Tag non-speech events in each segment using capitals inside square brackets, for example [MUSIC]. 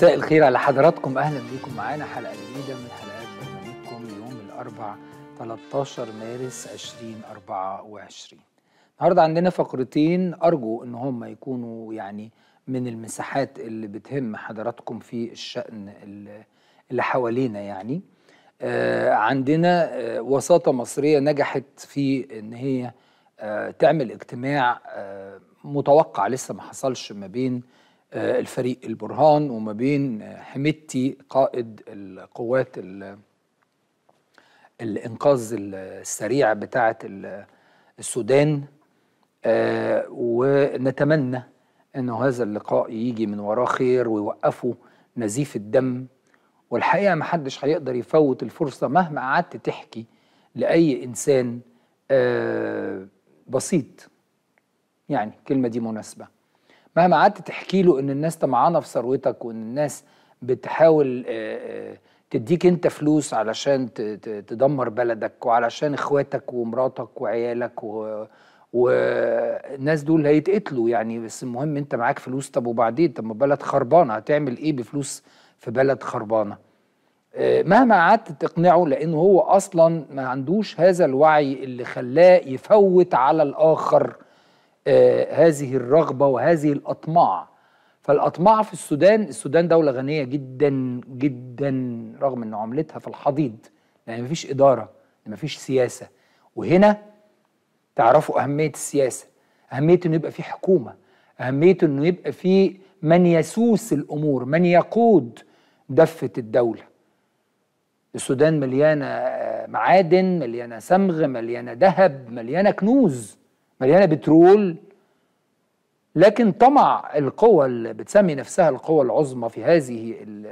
مساء الخير على حضراتكم اهلا بيكم معانا حلقه جديده من حلقات برنامجكم يوم الاربعاء 13 مارس 2024 النهارده عندنا فقرتين ارجو ان هم يكونوا يعني من المساحات اللي بتهم حضراتكم في الشأن اللي حوالينا يعني آه، عندنا آه، وساطة مصرية نجحت في ان هي آه، تعمل اجتماع متوقع لسه ما حصلش ما بين آه، الفريق البرهان وما بين آه، حميدتي قائد القوات الانقاذ السريع بتاعه السودان آه، ونتمنى انه هذا اللقاء يجي من وراه خير ويوقفوا نزيف الدم والحقيقه ما حدش هيقدر يفوت الفرصه مهما قعدت تحكي لاي انسان بسيط يعني الكلمه دي مناسبه مهما قعدت تحكي له ان الناس طمعانه في ثروتك وان الناس بتحاول آه، آه، تديك انت فلوس علشان تدمر بلدك وعلشان اخواتك ومراتك وعيالك و... والناس دول هيتقتلوا يعني بس المهم انت معاك فلوس طب وبعدين طب ما بلد خربانه هتعمل ايه بفلوس في بلد خربانه آه، مهما قعدت تقنعه لانه هو اصلا ما عندوش هذا الوعي اللي خلاه يفوت على الاخر آه، هذه الرغبه وهذه الاطماع فالاطماع في السودان السودان دوله غنيه جدا جدا رغم ان عملتها في الحضيض لان مفيش اداره مفيش سياسه وهنا تعرفوا اهميه السياسه اهميه انه يبقى في حكومه اهميه انه يبقى في من يسوس الامور من يقود دفه الدوله السودان مليانه معادن مليانه صمغ مليانه ذهب مليانه كنوز مليانه بترول لكن طمع القوى اللي بتسمي نفسها القوى العظمى في هذه الـ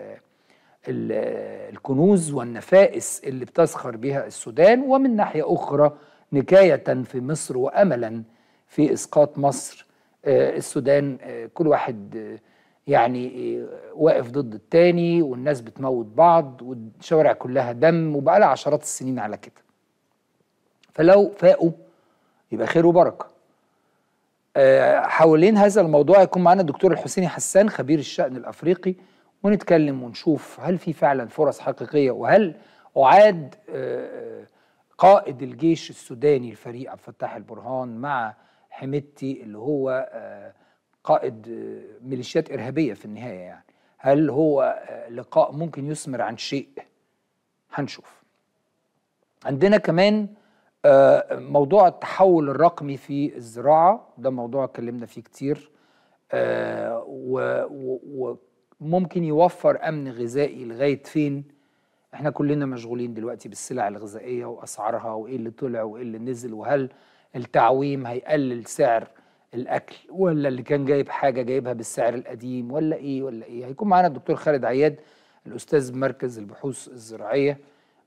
الـ الكنوز والنفائس اللي بتسخر بها السودان ومن ناحيه اخرى نكايه في مصر واملا في اسقاط مصر آه، السودان آه، كل واحد آه، يعني واقف ضد التاني والناس بتموت بعض والشوارع كلها دم وبقى لها عشرات السنين على كده فلو فاقوا يبقى خير وبركه آه، حوالين هذا الموضوع هيكون معانا الدكتور الحسيني حسان خبير الشأن الأفريقي ونتكلم ونشوف هل في فعلا فرص حقيقية وهل أعاد آه، قائد الجيش السوداني الفريق عبد الفتاح البرهان مع حميدتي اللي هو آه، قائد ميليشيات إرهابية في النهاية يعني هل هو لقاء ممكن يثمر عن شيء هنشوف عندنا كمان آه، موضوع التحول الرقمي في الزراعة ده موضوع اتكلمنا فيه كتير آه، وممكن يوفر أمن غذائي لغاية فين احنا كلنا مشغولين دلوقتي بالسلع الغذائية وأسعارها وإيه اللي طلع وإيه اللي نزل وهل التعويم هيقلل سعر الأكل ولا اللي كان جايب حاجة جايبها بالسعر القديم ولا إيه ولا إيه هيكون معانا الدكتور خالد عياد الأستاذ مركز البحوث الزراعية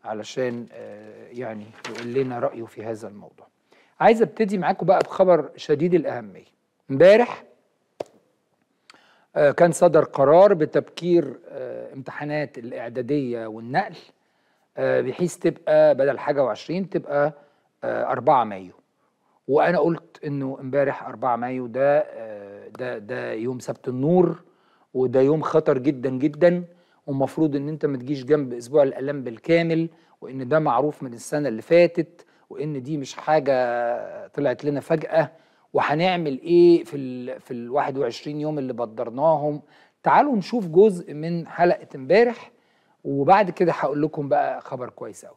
علشان آه، يعني يقول لنا رأيه في هذا الموضوع عايز ابتدي معاكم بقى بخبر شديد الأهمية امبارح آه، كان صدر قرار بتبكير آه، امتحانات الإعدادية والنقل بحيث تبقى بدل حاجة وعشرين تبقى أربعة مايو وأنا قلت إنه امبارح أربعة مايو ده ده ده يوم سبت النور وده يوم خطر جدا جدا ومفروض ان انت ما تجيش جنب اسبوع الالام بالكامل وان ده معروف من السنه اللي فاتت وان دي مش حاجه طلعت لنا فجاه وهنعمل ايه في ال في ال 21 يوم اللي بدرناهم تعالوا نشوف جزء من حلقه امبارح وبعد كده هقول لكم بقى خبر كويس قوي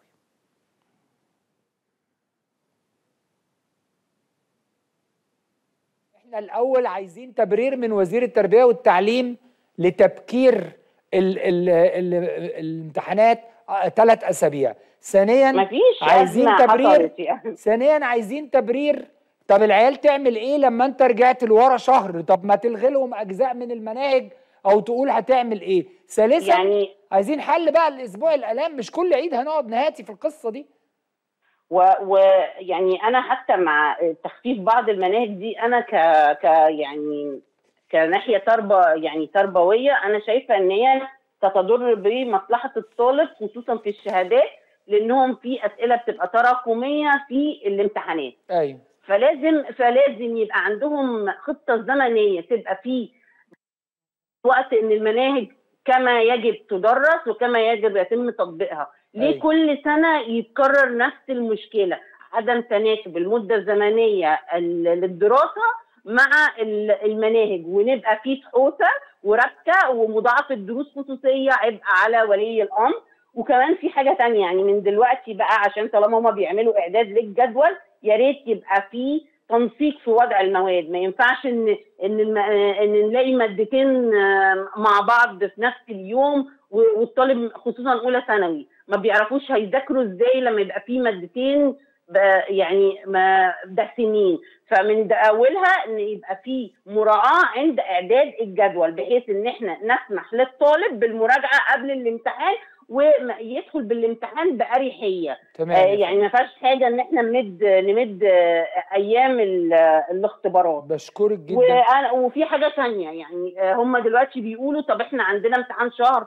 احنا الاول عايزين تبرير من وزير التربيه والتعليم لتبكير ال ال ال الامتحانات ثلاث اسابيع ثانيا مفيش عايزين تبرير ثانيا عايزين تبرير طب العيال تعمل ايه لما انت رجعت لورا شهر طب ما تلغي لهم اجزاء من المناهج او تقول هتعمل ايه ثالثا يعني عايزين حل بقى الاسبوع الالام مش كل عيد هنقعد نهاتي في القصه دي ويعني و... يعني انا حتى مع تخفيف بعض المناهج دي انا ك, ك يعني كناحيه تربه يعني تربويه انا شايفه ان هي تتضر بمصلحه الطالب خصوصا في الشهادات لانهم في اسئله بتبقى تراكميه في الامتحانات ايوه فلازم فلازم يبقى عندهم خطه زمنيه تبقى في وقت ان المناهج كما يجب تدرس وكما يجب يتم تطبيقها ليه أيوة. كل سنه يتكرر نفس المشكله عدم تناسب المده الزمنيه للدراسه مع المناهج ونبقى في تحوسه وربكه ومضاعفه دروس خصوصيه عبء على ولي الامر وكمان في حاجه تانية يعني من دلوقتي بقى عشان طالما هما بيعملوا اعداد للجدول يا ريت يبقى في تنسيق في وضع المواد ما ينفعش ان ان ان نلاقي مادتين مع بعض في نفس اليوم والطالب خصوصا اولى ثانوي ما بيعرفوش هيذاكروا ازاي لما يبقى في مادتين يعني ما دسمين فمن اولها ان يبقى في مراعاه عند اعداد الجدول بحيث ان احنا نسمح للطالب بالمراجعه قبل الامتحان ويدخل بالامتحان باريحيه تمام. آه يعني ما فيهاش حاجه ان احنا نمد نمد آه، ايام الاختبارات بشكرك جدا وأنا وفي حاجه ثانيه يعني آه، هم دلوقتي بيقولوا طب احنا عندنا امتحان شهر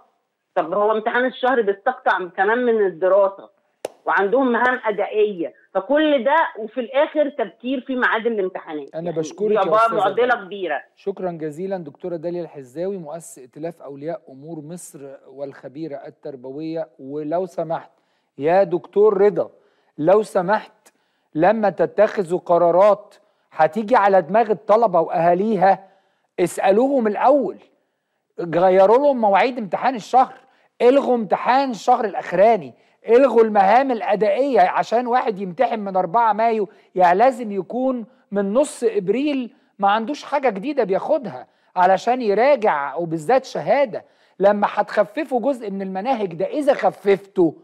طب هو امتحان الشهر بيستقطع كمان من الدراسه وعندهم مهام ادائيه فكل ده وفي الاخر تبكير في ميعاد الامتحانات انا يعني بشكرك يا معضله كبيره شكرا جزيلا دكتوره داليا الحزاوي مؤسس ائتلاف اولياء امور مصر والخبيره التربويه ولو سمحت يا دكتور رضا لو سمحت لما تتخذوا قرارات هتيجي على دماغ الطلبه واهاليها اسالوهم الاول غيروا لهم مواعيد امتحان الشهر الغوا امتحان الشهر الاخراني الغوا المهام الادائيه عشان واحد يمتحن من 4 مايو يعني لازم يكون من نص ابريل ما عندوش حاجه جديده بياخدها علشان يراجع وبالذات شهاده لما هتخففوا جزء من المناهج ده اذا خففته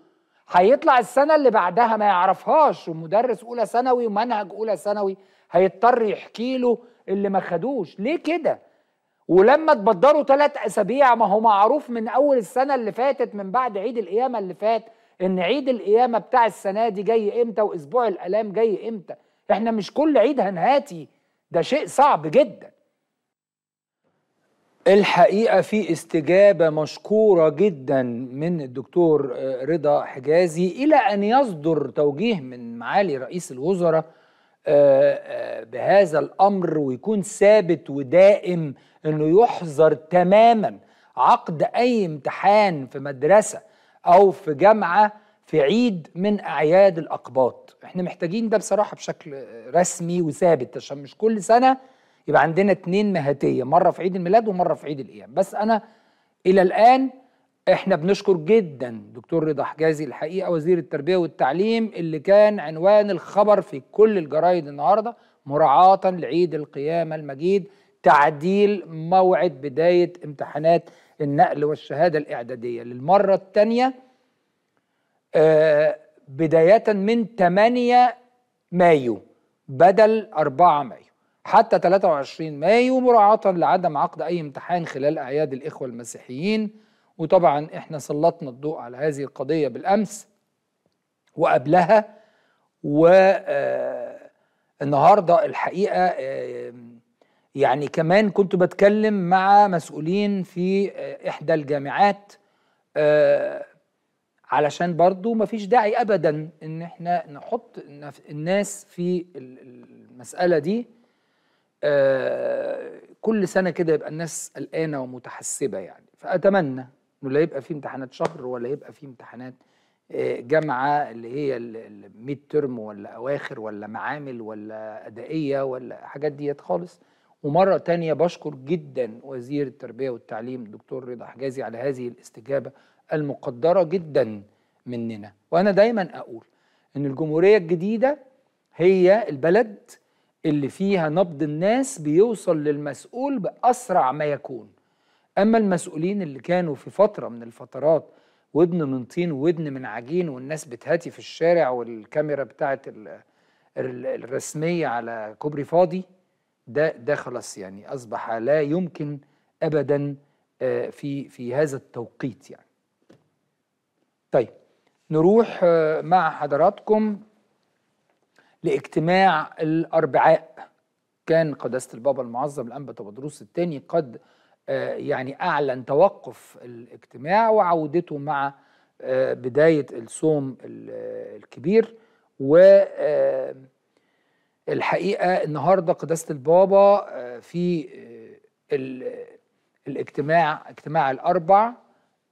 هيطلع السنه اللي بعدها ما يعرفهاش ومدرس اولى ثانوي ومنهج اولى ثانوي هيضطر يحكي له اللي ما خدوش ليه كده ولما تبدروا ثلاث اسابيع ما هو معروف من اول السنه اللي فاتت من بعد عيد القيامه اللي فات ان عيد القيامه بتاع السنه دي جاي امتى واسبوع الالام جاي امتى احنا مش كل عيد هنهاتي ده شيء صعب جدا الحقيقه في استجابه مشكوره جدا من الدكتور آه، رضا حجازي الى ان يصدر توجيه من معالي رئيس الوزراء آه، آه، بهذا الامر ويكون ثابت ودائم انه يحظر تماما عقد اي امتحان في مدرسه او في جامعه في عيد من اعياد الاقباط احنا محتاجين ده بصراحه بشكل رسمي وثابت عشان مش كل سنه يبقى عندنا اتنين مهاتيه مره في عيد الميلاد ومره في عيد الايام بس انا الى الان احنا بنشكر جدا دكتور رضا حجازي الحقيقه وزير التربيه والتعليم اللي كان عنوان الخبر في كل الجرايد النهارده مراعاه لعيد القيامه المجيد تعديل موعد بدايه امتحانات النقل والشهادة الإعدادية للمرة الثانية آه، بداية من 8 مايو بدل 4 مايو حتى 23 مايو مراعاة لعدم عقد أي امتحان خلال أعياد الإخوة المسيحيين وطبعا إحنا سلطنا الضوء على هذه القضية بالأمس وقبلها و آه، النهارده الحقيقه آه، يعني كمان كنت بتكلم مع مسؤولين في آه، إحدى الجامعات آه، علشان برضو مفيش داعي أبدا إن إحنا نحط الناس في المسألة دي آه، كل سنة كده يبقى الناس قلقانة ومتحسبة يعني فأتمنى إنه لا يبقى في امتحانات شهر ولا يبقى في امتحانات جامعة اللي هي الميد ترم ولا أواخر ولا معامل ولا أدائية ولا حاجات ديت خالص ومرة تانية بشكر جدا وزير التربية والتعليم الدكتور رضا حجازي على هذه الاستجابة المقدرة جدا مننا وأنا دايما أقول إن الجمهورية الجديدة هي البلد اللي فيها نبض الناس بيوصل للمسؤول بأسرع ما يكون أما المسؤولين اللي كانوا في فترة من الفترات ودن من طين ودن من عجين والناس بتهاتي في الشارع والكاميرا بتاعت الرسمية على كوبري فاضي ده ده خلاص يعني اصبح لا يمكن ابدا آه، في في هذا التوقيت يعني طيب نروح آه، مع حضراتكم لاجتماع الاربعاء كان قداسه البابا المعظم الانبا بطرس الثاني قد آه، يعني اعلن توقف الاجتماع وعودته مع بدايه الصوم الكبير و الحقيقه النهارده قداسه البابا آه، في آه، الاجتماع اجتماع الاربع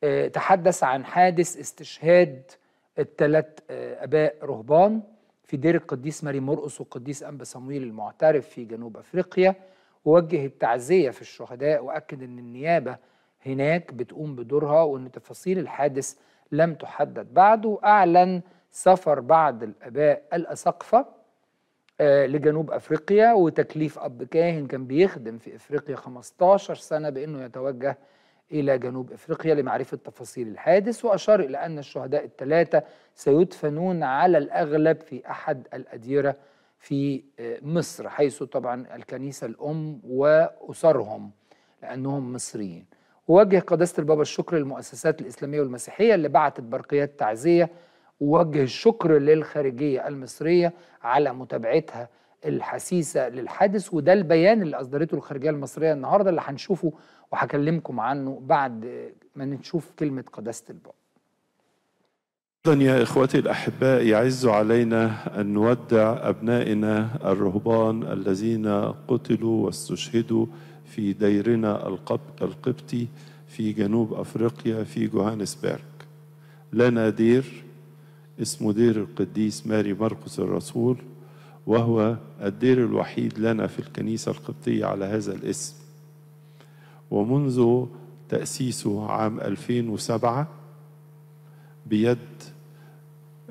آه، تحدث عن حادث استشهاد الثلاث اباء رهبان في دير القديس ماري مرقص والقديس انبا صمويل المعترف في جنوب افريقيا ووجه التعزيه في الشهداء واكد ان النيابه هناك بتقوم بدورها وان تفاصيل الحادث لم تحدد بعد واعلن سفر بعض الاباء الاساقفه آه، لجنوب افريقيا وتكليف اب كاهن كان بيخدم في افريقيا 15 سنه بانه يتوجه الى جنوب افريقيا لمعرفه تفاصيل الحادث واشار الى ان الشهداء الثلاثه سيدفنون على الاغلب في احد الاديره في آه، مصر حيث طبعا الكنيسه الام واسرهم لانهم مصريين ووجه قداسه البابا الشكر للمؤسسات الاسلاميه والمسيحيه اللي بعتت برقيات تعزيه ووجه الشكر للخارجية المصرية على متابعتها الحسيسة للحادث وده البيان اللي أصدرته الخارجية المصرية النهاردة اللي هنشوفه وهكلمكم عنه بعد ما نشوف كلمة قداسة البعض أيضا يا إخوتي الأحباء يعز علينا أن نودع أبنائنا الرهبان الذين قتلوا واستشهدوا في ديرنا القبطي في جنوب أفريقيا في جوهانسبرغ لنا دير اسمه دير القديس ماري مرقس الرسول وهو الدير الوحيد لنا في الكنيسة القبطية على هذا الاسم ومنذ تأسيسه عام 2007 بيد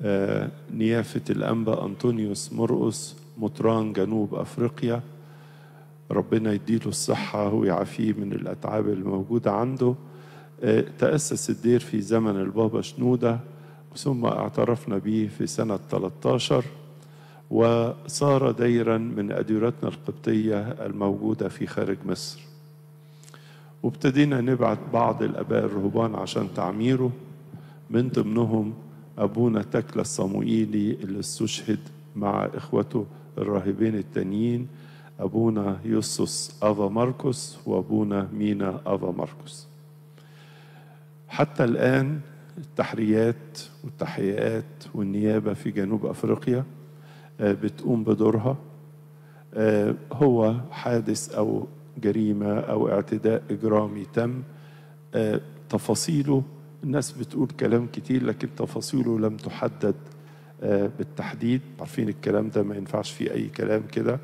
آه، نيافة الأنبا أنطونيوس مرقس مطران جنوب أفريقيا ربنا يديله الصحة ويعافيه من الأتعاب الموجودة عنده آه، تأسس الدير في زمن البابا شنودة ثم اعترفنا به في سنة 13 وصار ديرا من أديرتنا القبطية الموجودة في خارج مصر وابتدينا نبعت بعض الآباء الرهبان عشان تعميره من ضمنهم أبونا تكلا الصموئيلي اللي استشهد مع إخوته الراهبين التانيين أبونا يوسوس أفا ماركوس وأبونا مينا أفا ماركوس حتى الآن التحريات والتحقيقات والنيابة في جنوب أفريقيا آه، بتقوم بدورها آه، هو حادث أو جريمة أو اعتداء إجرامي تم آه، تفاصيله الناس بتقول كلام كتير لكن تفاصيله لم تحدد بالتحديد عارفين الكلام ده ما ينفعش فيه أي كلام كده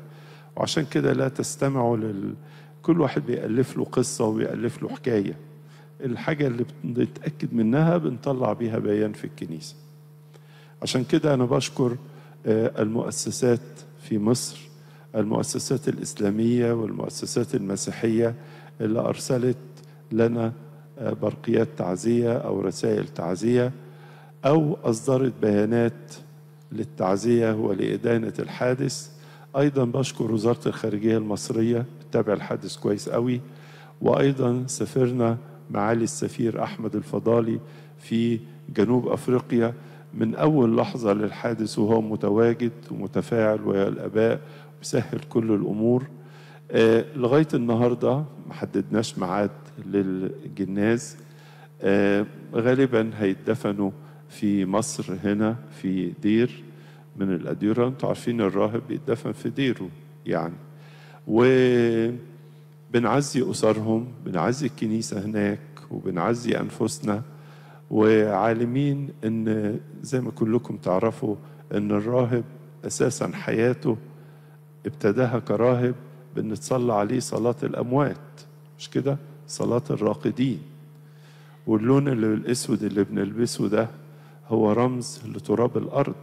وعشان كده لا تستمعوا لل كل واحد بيألف له قصة وبيألف له حكاية الحاجة اللي بنتأكد منها بنطلع بيها بيان في الكنيسة عشان كده أنا بشكر آه، المؤسسات في مصر المؤسسات الإسلامية والمؤسسات المسيحية اللي أرسلت لنا آه، برقيات تعزية أو رسائل تعزية أو أصدرت بيانات للتعزية ولإدانة الحادث أيضا بشكر وزارة الخارجية المصرية بتتابع الحادث كويس قوي وأيضا سافرنا معالي السفير أحمد الفضالي في جنوب أفريقيا من أول لحظة للحادث وهو متواجد ومتفاعل ويا الآباء وسهل كل الأمور آه لغاية النهاردة ما حددناش ميعاد للجناز آه غالبا هيتدفنوا في مصر هنا في دير من الأديرة انتوا عارفين الراهب بيتدفن في ديره يعني و بنعزي أسرهم بنعزي الكنيسة هناك وبنعزي أنفسنا وعالمين أن زي ما كلكم تعرفوا أن الراهب أساسا حياته ابتداها كراهب بنتصلى عليه صلاة الأموات مش كده صلاة الراقدين واللون اللي الأسود اللي بنلبسه ده هو رمز لتراب الأرض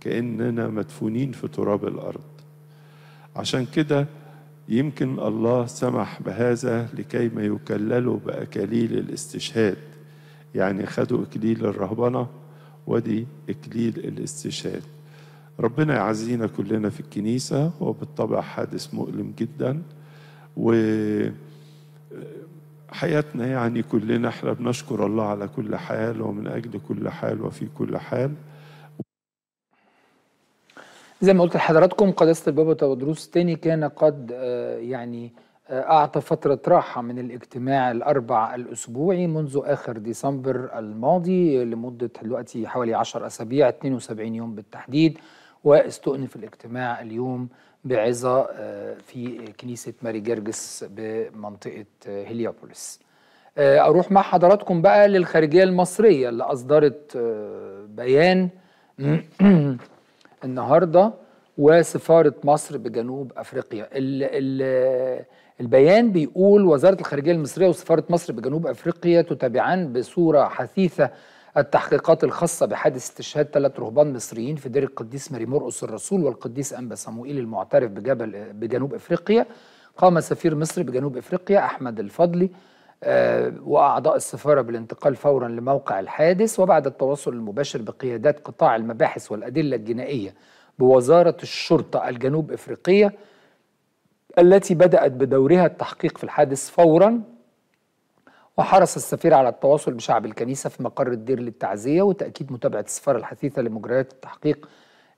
كأننا مدفونين في تراب الأرض عشان كده يمكن الله سمح بهذا لكي ما يكللوا بأكاليل الاستشهاد يعني خدوا إكليل الرهبنة ودي إكليل الاستشهاد ربنا يعزينا كلنا في الكنيسة وبالطبع حادث مؤلم جدا و حياتنا يعني كلنا احنا بنشكر الله على كل حال ومن أجل كل حال وفي كل حال زي ما قلت لحضراتكم قداسة البابا تودروس الثاني كان قد آه، يعني آه، أعطى فترة راحة من الاجتماع الأربع الأسبوعي منذ آخر ديسمبر الماضي لمدة دلوقتي حوالي 10 أسابيع 72 يوم بالتحديد واستؤنف الاجتماع اليوم بعظة آه، في كنيسة ماري جرجس بمنطقة هيليابوليس أروح مع حضراتكم بقى للخارجية المصرية اللي أصدرت بيان [CLEARS THROAT] النهارده وسفاره مصر بجنوب افريقيا الـ الـ البيان بيقول وزاره الخارجيه المصريه وسفاره مصر بجنوب افريقيا تتابعان بصوره حثيثه التحقيقات الخاصة بحادث استشهاد ثلاث رهبان مصريين في دير القديس مريم مرقس الرسول والقديس أنبا صموئيل المعترف بجبل بجنوب إفريقيا قام سفير مصر بجنوب إفريقيا أحمد الفضلي وأعضاء السفارة بالانتقال فورا لموقع الحادث وبعد التواصل المباشر بقيادات قطاع المباحث والأدلة الجنائية بوزارة الشرطة الجنوب إفريقية التي بدأت بدورها التحقيق في الحادث فورا وحرص السفير على التواصل بشعب الكنيسة في مقر الدير للتعزية وتأكيد متابعة السفارة الحثيثة لمجريات التحقيق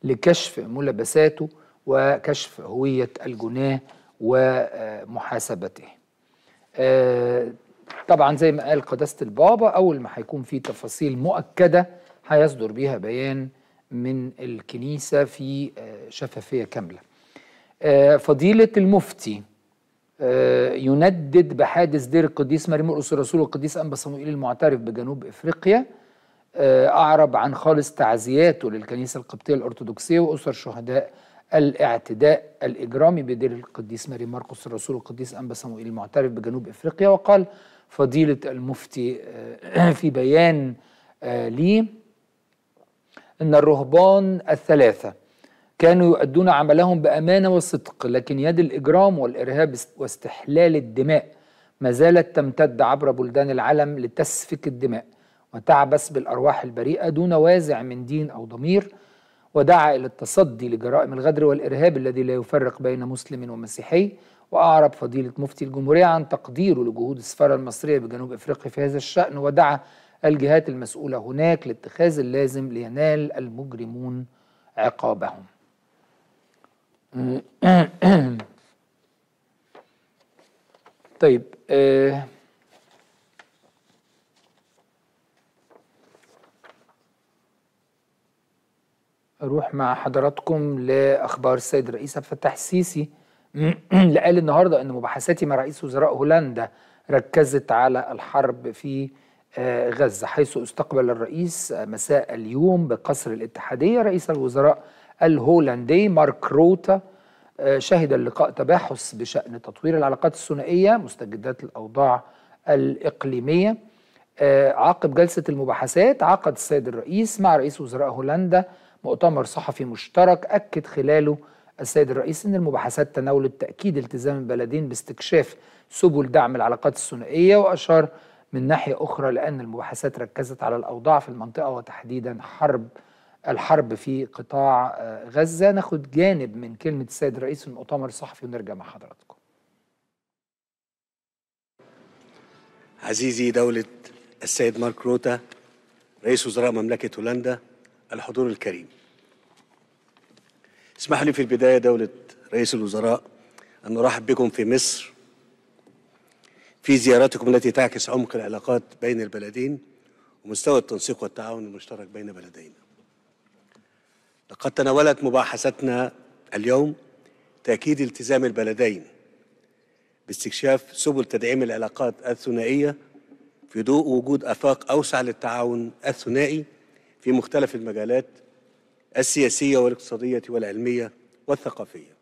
لكشف ملابساته وكشف هوية الجناه ومحاسبته آه، طبعا زي ما قال قداسة البابا أول ما هيكون في تفاصيل مؤكدة هيصدر بيها بيان من الكنيسة في آه، شفافية كاملة آه، فضيلة المفتي آه، يندد بحادث دير القديس مريمورقس الرسول القديس أنبا صموئيل المعترف بجنوب إفريقيا أعرب عن خالص تعزياته للكنيسة القبطية الأرثوذكسية وأسر شهداء الاعتداء الإجرامي بدير القديس مريم مرقس الرسول القديس أنبا صموئيل المعترف بجنوب إفريقيا وقال فضيلة المفتي آه، في بيان آه، لي أن الرهبان الثلاثة كانوا يؤدون عملهم بأمانة وصدق لكن يد الإجرام والإرهاب واستحلال الدماء ما زالت تمتد عبر بلدان العالم لتسفك الدماء وتعبث بالأرواح البريئة دون وازع من دين أو ضمير ودعا إلى التصدي لجرائم الغدر والإرهاب الذي لا يفرق بين مسلم ومسيحي وأعرب فضيلة مفتي الجمهورية عن تقديره لجهود السفارة المصرية بجنوب أفريقيا في هذا الشأن ودعا الجهات المسؤولة هناك لاتخاذ اللازم لينال المجرمون عقابهم [CLEARS THROAT] طيب آه، أروح مع حضراتكم لأخبار السيد رئيس عبد الفتاح السيسي اللي [CLEARS THROAT] قال النهارده ان مباحثاتي مع رئيس وزراء هولندا ركزت على الحرب في آه، غزه حيث استقبل الرئيس مساء اليوم بقصر الاتحاديه رئيس الوزراء الهولندي مارك روتا آه، شهد اللقاء تباحث بشان تطوير العلاقات الثنائيه مستجدات الاوضاع الاقليميه آه، عقب جلسه المباحثات عقد السيد الرئيس مع رئيس وزراء هولندا مؤتمر صحفي مشترك اكد خلاله السيد الرئيس أن المباحثات تناولت تأكيد التزام البلدين باستكشاف سبل دعم العلاقات الثنائية وأشار من ناحية أخرى لأن المباحثات ركزت على الأوضاع في المنطقة وتحديدا حرب الحرب في قطاع آه، غزة ناخد جانب من كلمة السيد الرئيس في المؤتمر الصحفي ونرجع مع حضراتكم عزيزي دولة السيد مارك روتا رئيس وزراء مملكة هولندا الحضور الكريم اسمحوا لي في البداية دولة رئيس الوزراء أن أرحب بكم في مصر في زيارتكم التي تعكس عمق العلاقات بين البلدين ومستوى التنسيق والتعاون المشترك بين بلدينا لقد تناولت مباحثتنا اليوم تأكيد التزام البلدين باستكشاف سبل تدعيم العلاقات الثنائية في ضوء وجود آفاق أوسع للتعاون الثنائي في مختلف المجالات السياسية والاقتصادية والعلمية والثقافية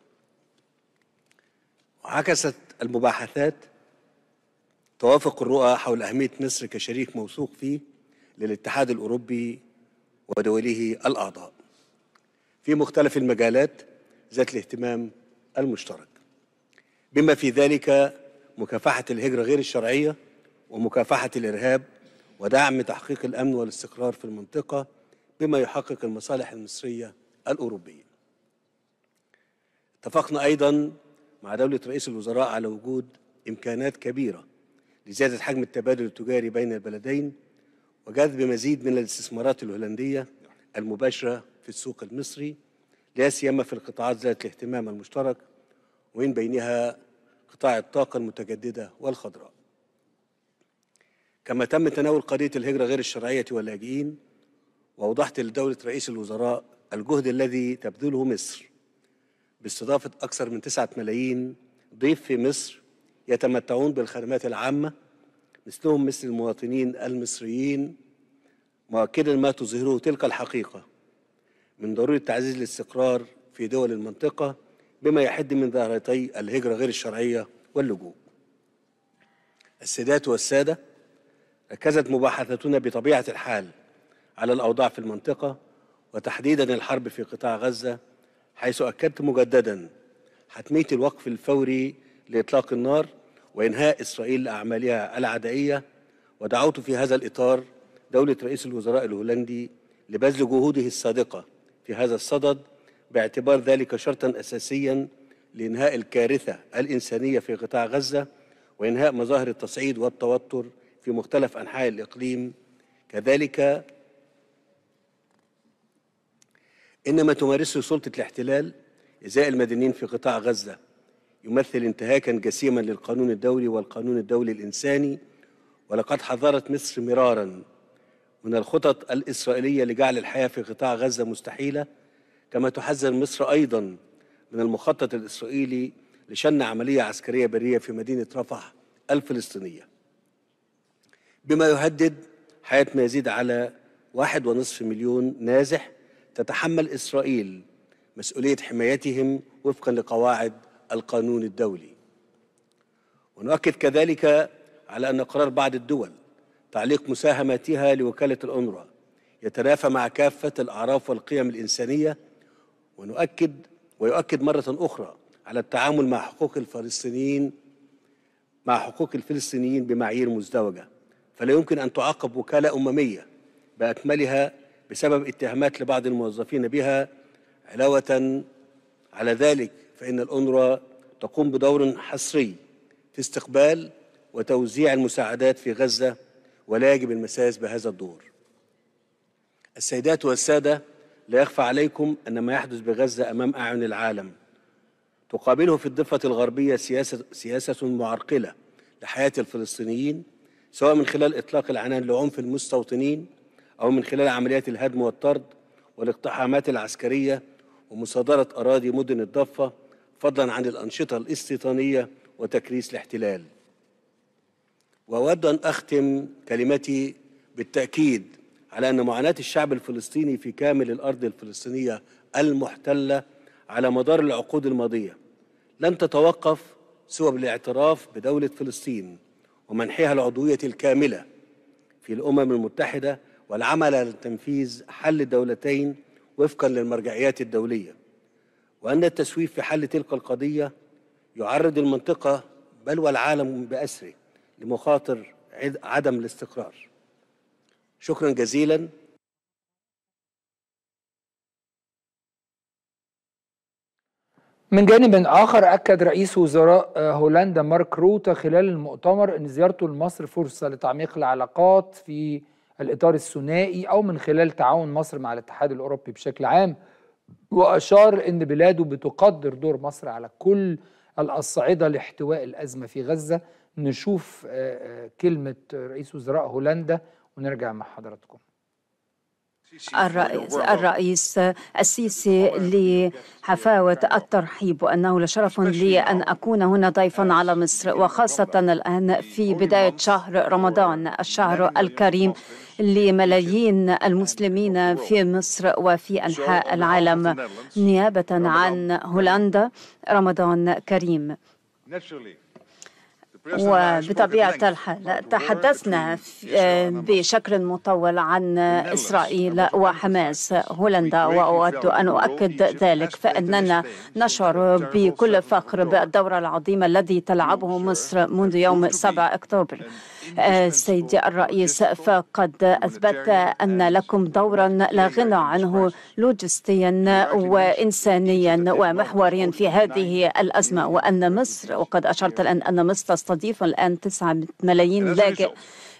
وعكست المباحثات توافق الرؤى حول أهمية مصر كشريك موثوق فيه للاتحاد الأوروبي ودوله الأعضاء في مختلف المجالات ذات الاهتمام المشترك بما في ذلك مكافحة الهجرة غير الشرعية ومكافحة الإرهاب ودعم تحقيق الأمن والاستقرار في المنطقة بما يحقق المصالح المصرية الأوروبية اتفقنا أيضا مع دولة رئيس الوزراء على وجود إمكانات كبيرة لزيادة حجم التبادل التجاري بين البلدين وجذب مزيد من الاستثمارات الهولندية المباشرة في السوق المصري لا سيما في القطاعات ذات الاهتمام المشترك ومن بينها قطاع الطاقة المتجددة والخضراء كما تم تناول قضية الهجرة غير الشرعية واللاجئين وأوضحت لدولة رئيس الوزراء الجهد الذي تبذله مصر باستضافة أكثر من 9 ملايين ضيف في مصر يتمتعون بالخدمات العامة مثلهم مثل المواطنين المصريين مؤكدا ما تظهره تلك الحقيقة من ضرورة تعزيز الاستقرار في دول المنطقة بما يحد من ظاهرتي الهجرة غير الشرعية واللجوء السادات والسادة ركزت مباحثتنا بطبيعة الحال على الأوضاع في المنطقة وتحديدا الحرب في قطاع غزة حيث أكدت مجددا حتمية الوقف الفوري لإطلاق النار وإنهاء إسرائيل لأعمالها العدائية ودعوت في هذا الإطار دولة رئيس الوزراء الهولندي لبذل جهوده الصادقة في هذا الصدد باعتبار ذلك شرطا أساسيا لإنهاء الكارثة الإنسانية في قطاع غزة وإنهاء مظاهر التصعيد والتوتر في مختلف أنحاء الإقليم كذلك إنما تمارسه سلطة الاحتلال إزاء المدنيين في قطاع غزة يمثل انتهاكا جسيما للقانون الدولي والقانون الدولي الإنساني ولقد حذرت مصر مرارا من الخطط الإسرائيلية لجعل الحياة في قطاع غزة مستحيلة كما تحذر مصر أيضا من المخطط الإسرائيلي لشن عملية عسكرية برية في مدينة رفح الفلسطينية بما يهدد حياة ما يزيد على واحد ونصف مليون نازح تتحمل إسرائيل مسؤولية حمايتهم وفقا لقواعد القانون الدولي ونؤكد كذلك على أن قرار بعض الدول تعليق مساهماتها لوكالة الأونروا يتنافى مع كافة الأعراف والقيم الإنسانية ونؤكد ويؤكد مرة أخرى على التعامل مع حقوق الفلسطينيين مع حقوق الفلسطينيين بمعايير مزدوجة فلا يمكن أن تعاقب وكالة أممية بأكملها بسبب اتهامات لبعض الموظفين بها علاوة على ذلك فإن الأنرة تقوم بدور حصري في استقبال وتوزيع المساعدات في غزة ولا يجب المساس بهذا الدور السيدات والسادة لا يخفى عليكم أن ما يحدث بغزة أمام أعين العالم تقابله في الضفة الغربية سياسة, سياسة معرقلة لحياة الفلسطينيين سواء من خلال إطلاق العنان لعنف المستوطنين أو من خلال عمليات الهدم والطرد والاقتحامات العسكرية ومصادرة أراضي مدن الضفة فضلا عن الأنشطة الاستيطانية وتكريس الاحتلال وأود أن أختم كلمتي بالتأكيد على أن معاناة الشعب الفلسطيني في كامل الأرض الفلسطينية المحتلة على مدار العقود الماضية لن تتوقف سوى بالاعتراف بدولة فلسطين ومنحها العضوية الكاملة في الأمم المتحدة والعمل على تنفيذ حل الدولتين وفقا للمرجعيات الدولية وأن التسويف في حل تلك القضية يعرض المنطقة بل والعالم بأسره لمخاطر عدم الاستقرار شكرا جزيلا من جانب آخر أكد رئيس وزراء آه، هولندا مارك روتا خلال المؤتمر أن زيارته لمصر فرصة لتعميق العلاقات في الإطار الثنائي أو من خلال تعاون مصر مع الاتحاد الأوروبي بشكل عام وأشار أن بلاده بتقدر دور مصر على كل الأصعدة لاحتواء الأزمة في غزة نشوف آه، آه، كلمة رئيس وزراء هولندا ونرجع مع حضراتكم الرئيس, الرئيس السيسي لحفاوة الترحيب وأنه لشرف لي أن أكون هنا ضيفا على مصر وخاصة الآن في بداية شهر رمضان الشهر الكريم لملايين المسلمين في مصر وفي أنحاء العالم نيابة عن هولندا رمضان كريم وبطبيعة الحال تحدثنا آه، بشكل مطول عن إسرائيل وحماس هولندا وأود أن أؤكد ذلك فإننا نشعر بكل فخر بالدور العظيم الذي تلعبه مصر منذ يوم 7 أكتوبر آه، سيدي الرئيس فقد أثبت أن لكم دورا لا غنى عنه لوجستيا وإنسانيا ومحوريا في هذه الأزمة وأن مصر وقد أشرت الآن أن مصر تستضيف الآن 9 ملايين لاجئ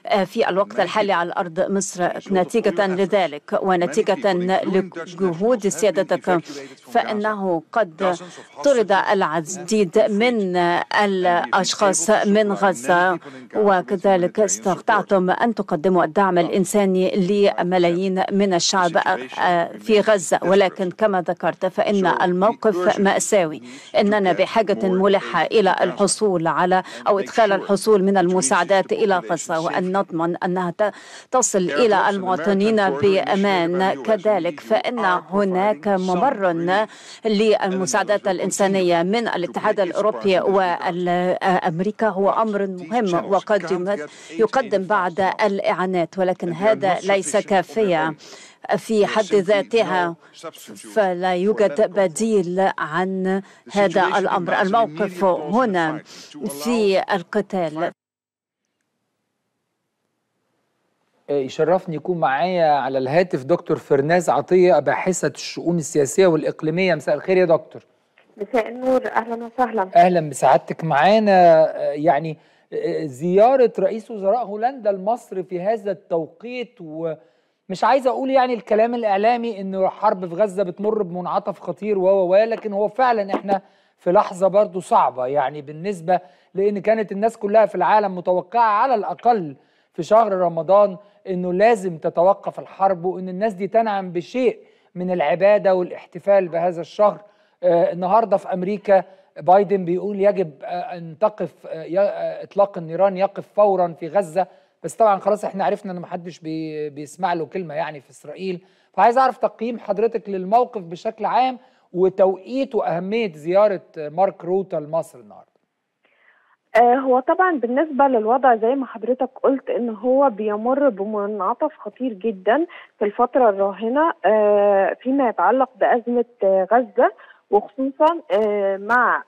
آه، في الوقت الحالي على أرض مصر نتيجة لذلك ونتيجة لجهود سيادتك فإنه قد طرد العديد من الأشخاص من غزة وكذلك استطعتم أن تقدموا الدعم الإنساني لملايين من الشعب آه، في غزة ولكن كما ذكرت فإن الموقف مأساوي إننا بحاجة ملحة إلى الحصول على أو إدخال الحصول من المساعدات إلى غزة وأن نضمن أنها تصل إلى المواطنين بأمان كذلك فإن هناك ممر للمساعدات الإنسانية من الاتحاد الأوروبي وأمريكا هو أمر مهم وقد يقدم بعض الإعانات ولكن هذا ليس كافيا في حد ذاتها فلا يوجد بديل عن هذا الامر الموقف هنا في القتال يشرفني يكون معايا على الهاتف دكتور فرناز عطيه باحثه الشؤون السياسيه والاقليميه مساء الخير يا دكتور مساء النور اهلا وسهلا اهلا بسعادتك معانا يعني زياره رئيس وزراء هولندا لمصر في هذا التوقيت ومش عايز اقول يعني الكلام الاعلامي ان الحرب في غزه بتمر بمنعطف خطير و لكن هو فعلا احنا في لحظه برضو صعبه يعني بالنسبه لان كانت الناس كلها في العالم متوقعه على الاقل في شهر رمضان انه لازم تتوقف الحرب وان الناس دي تنعم بشيء من العباده والاحتفال بهذا الشهر آه النهارده في امريكا بايدن بيقول يجب آه ان تقف آه،, آه اطلاق النيران يقف فورا في غزه بس طبعا خلاص احنا عرفنا ان محدش بي بيسمع له كلمه يعني في اسرائيل فعايز اعرف تقييم حضرتك للموقف بشكل عام وتوقيت واهميه زياره آه، مارك روتا لمصر النهارده آه، هو طبعا بالنسبة للوضع زي ما حضرتك قلت ان هو بيمر بمنعطف خطير جدا في الفترة الراهنة آه، فيما يتعلق بأزمة غزة وخصوصا آه، مع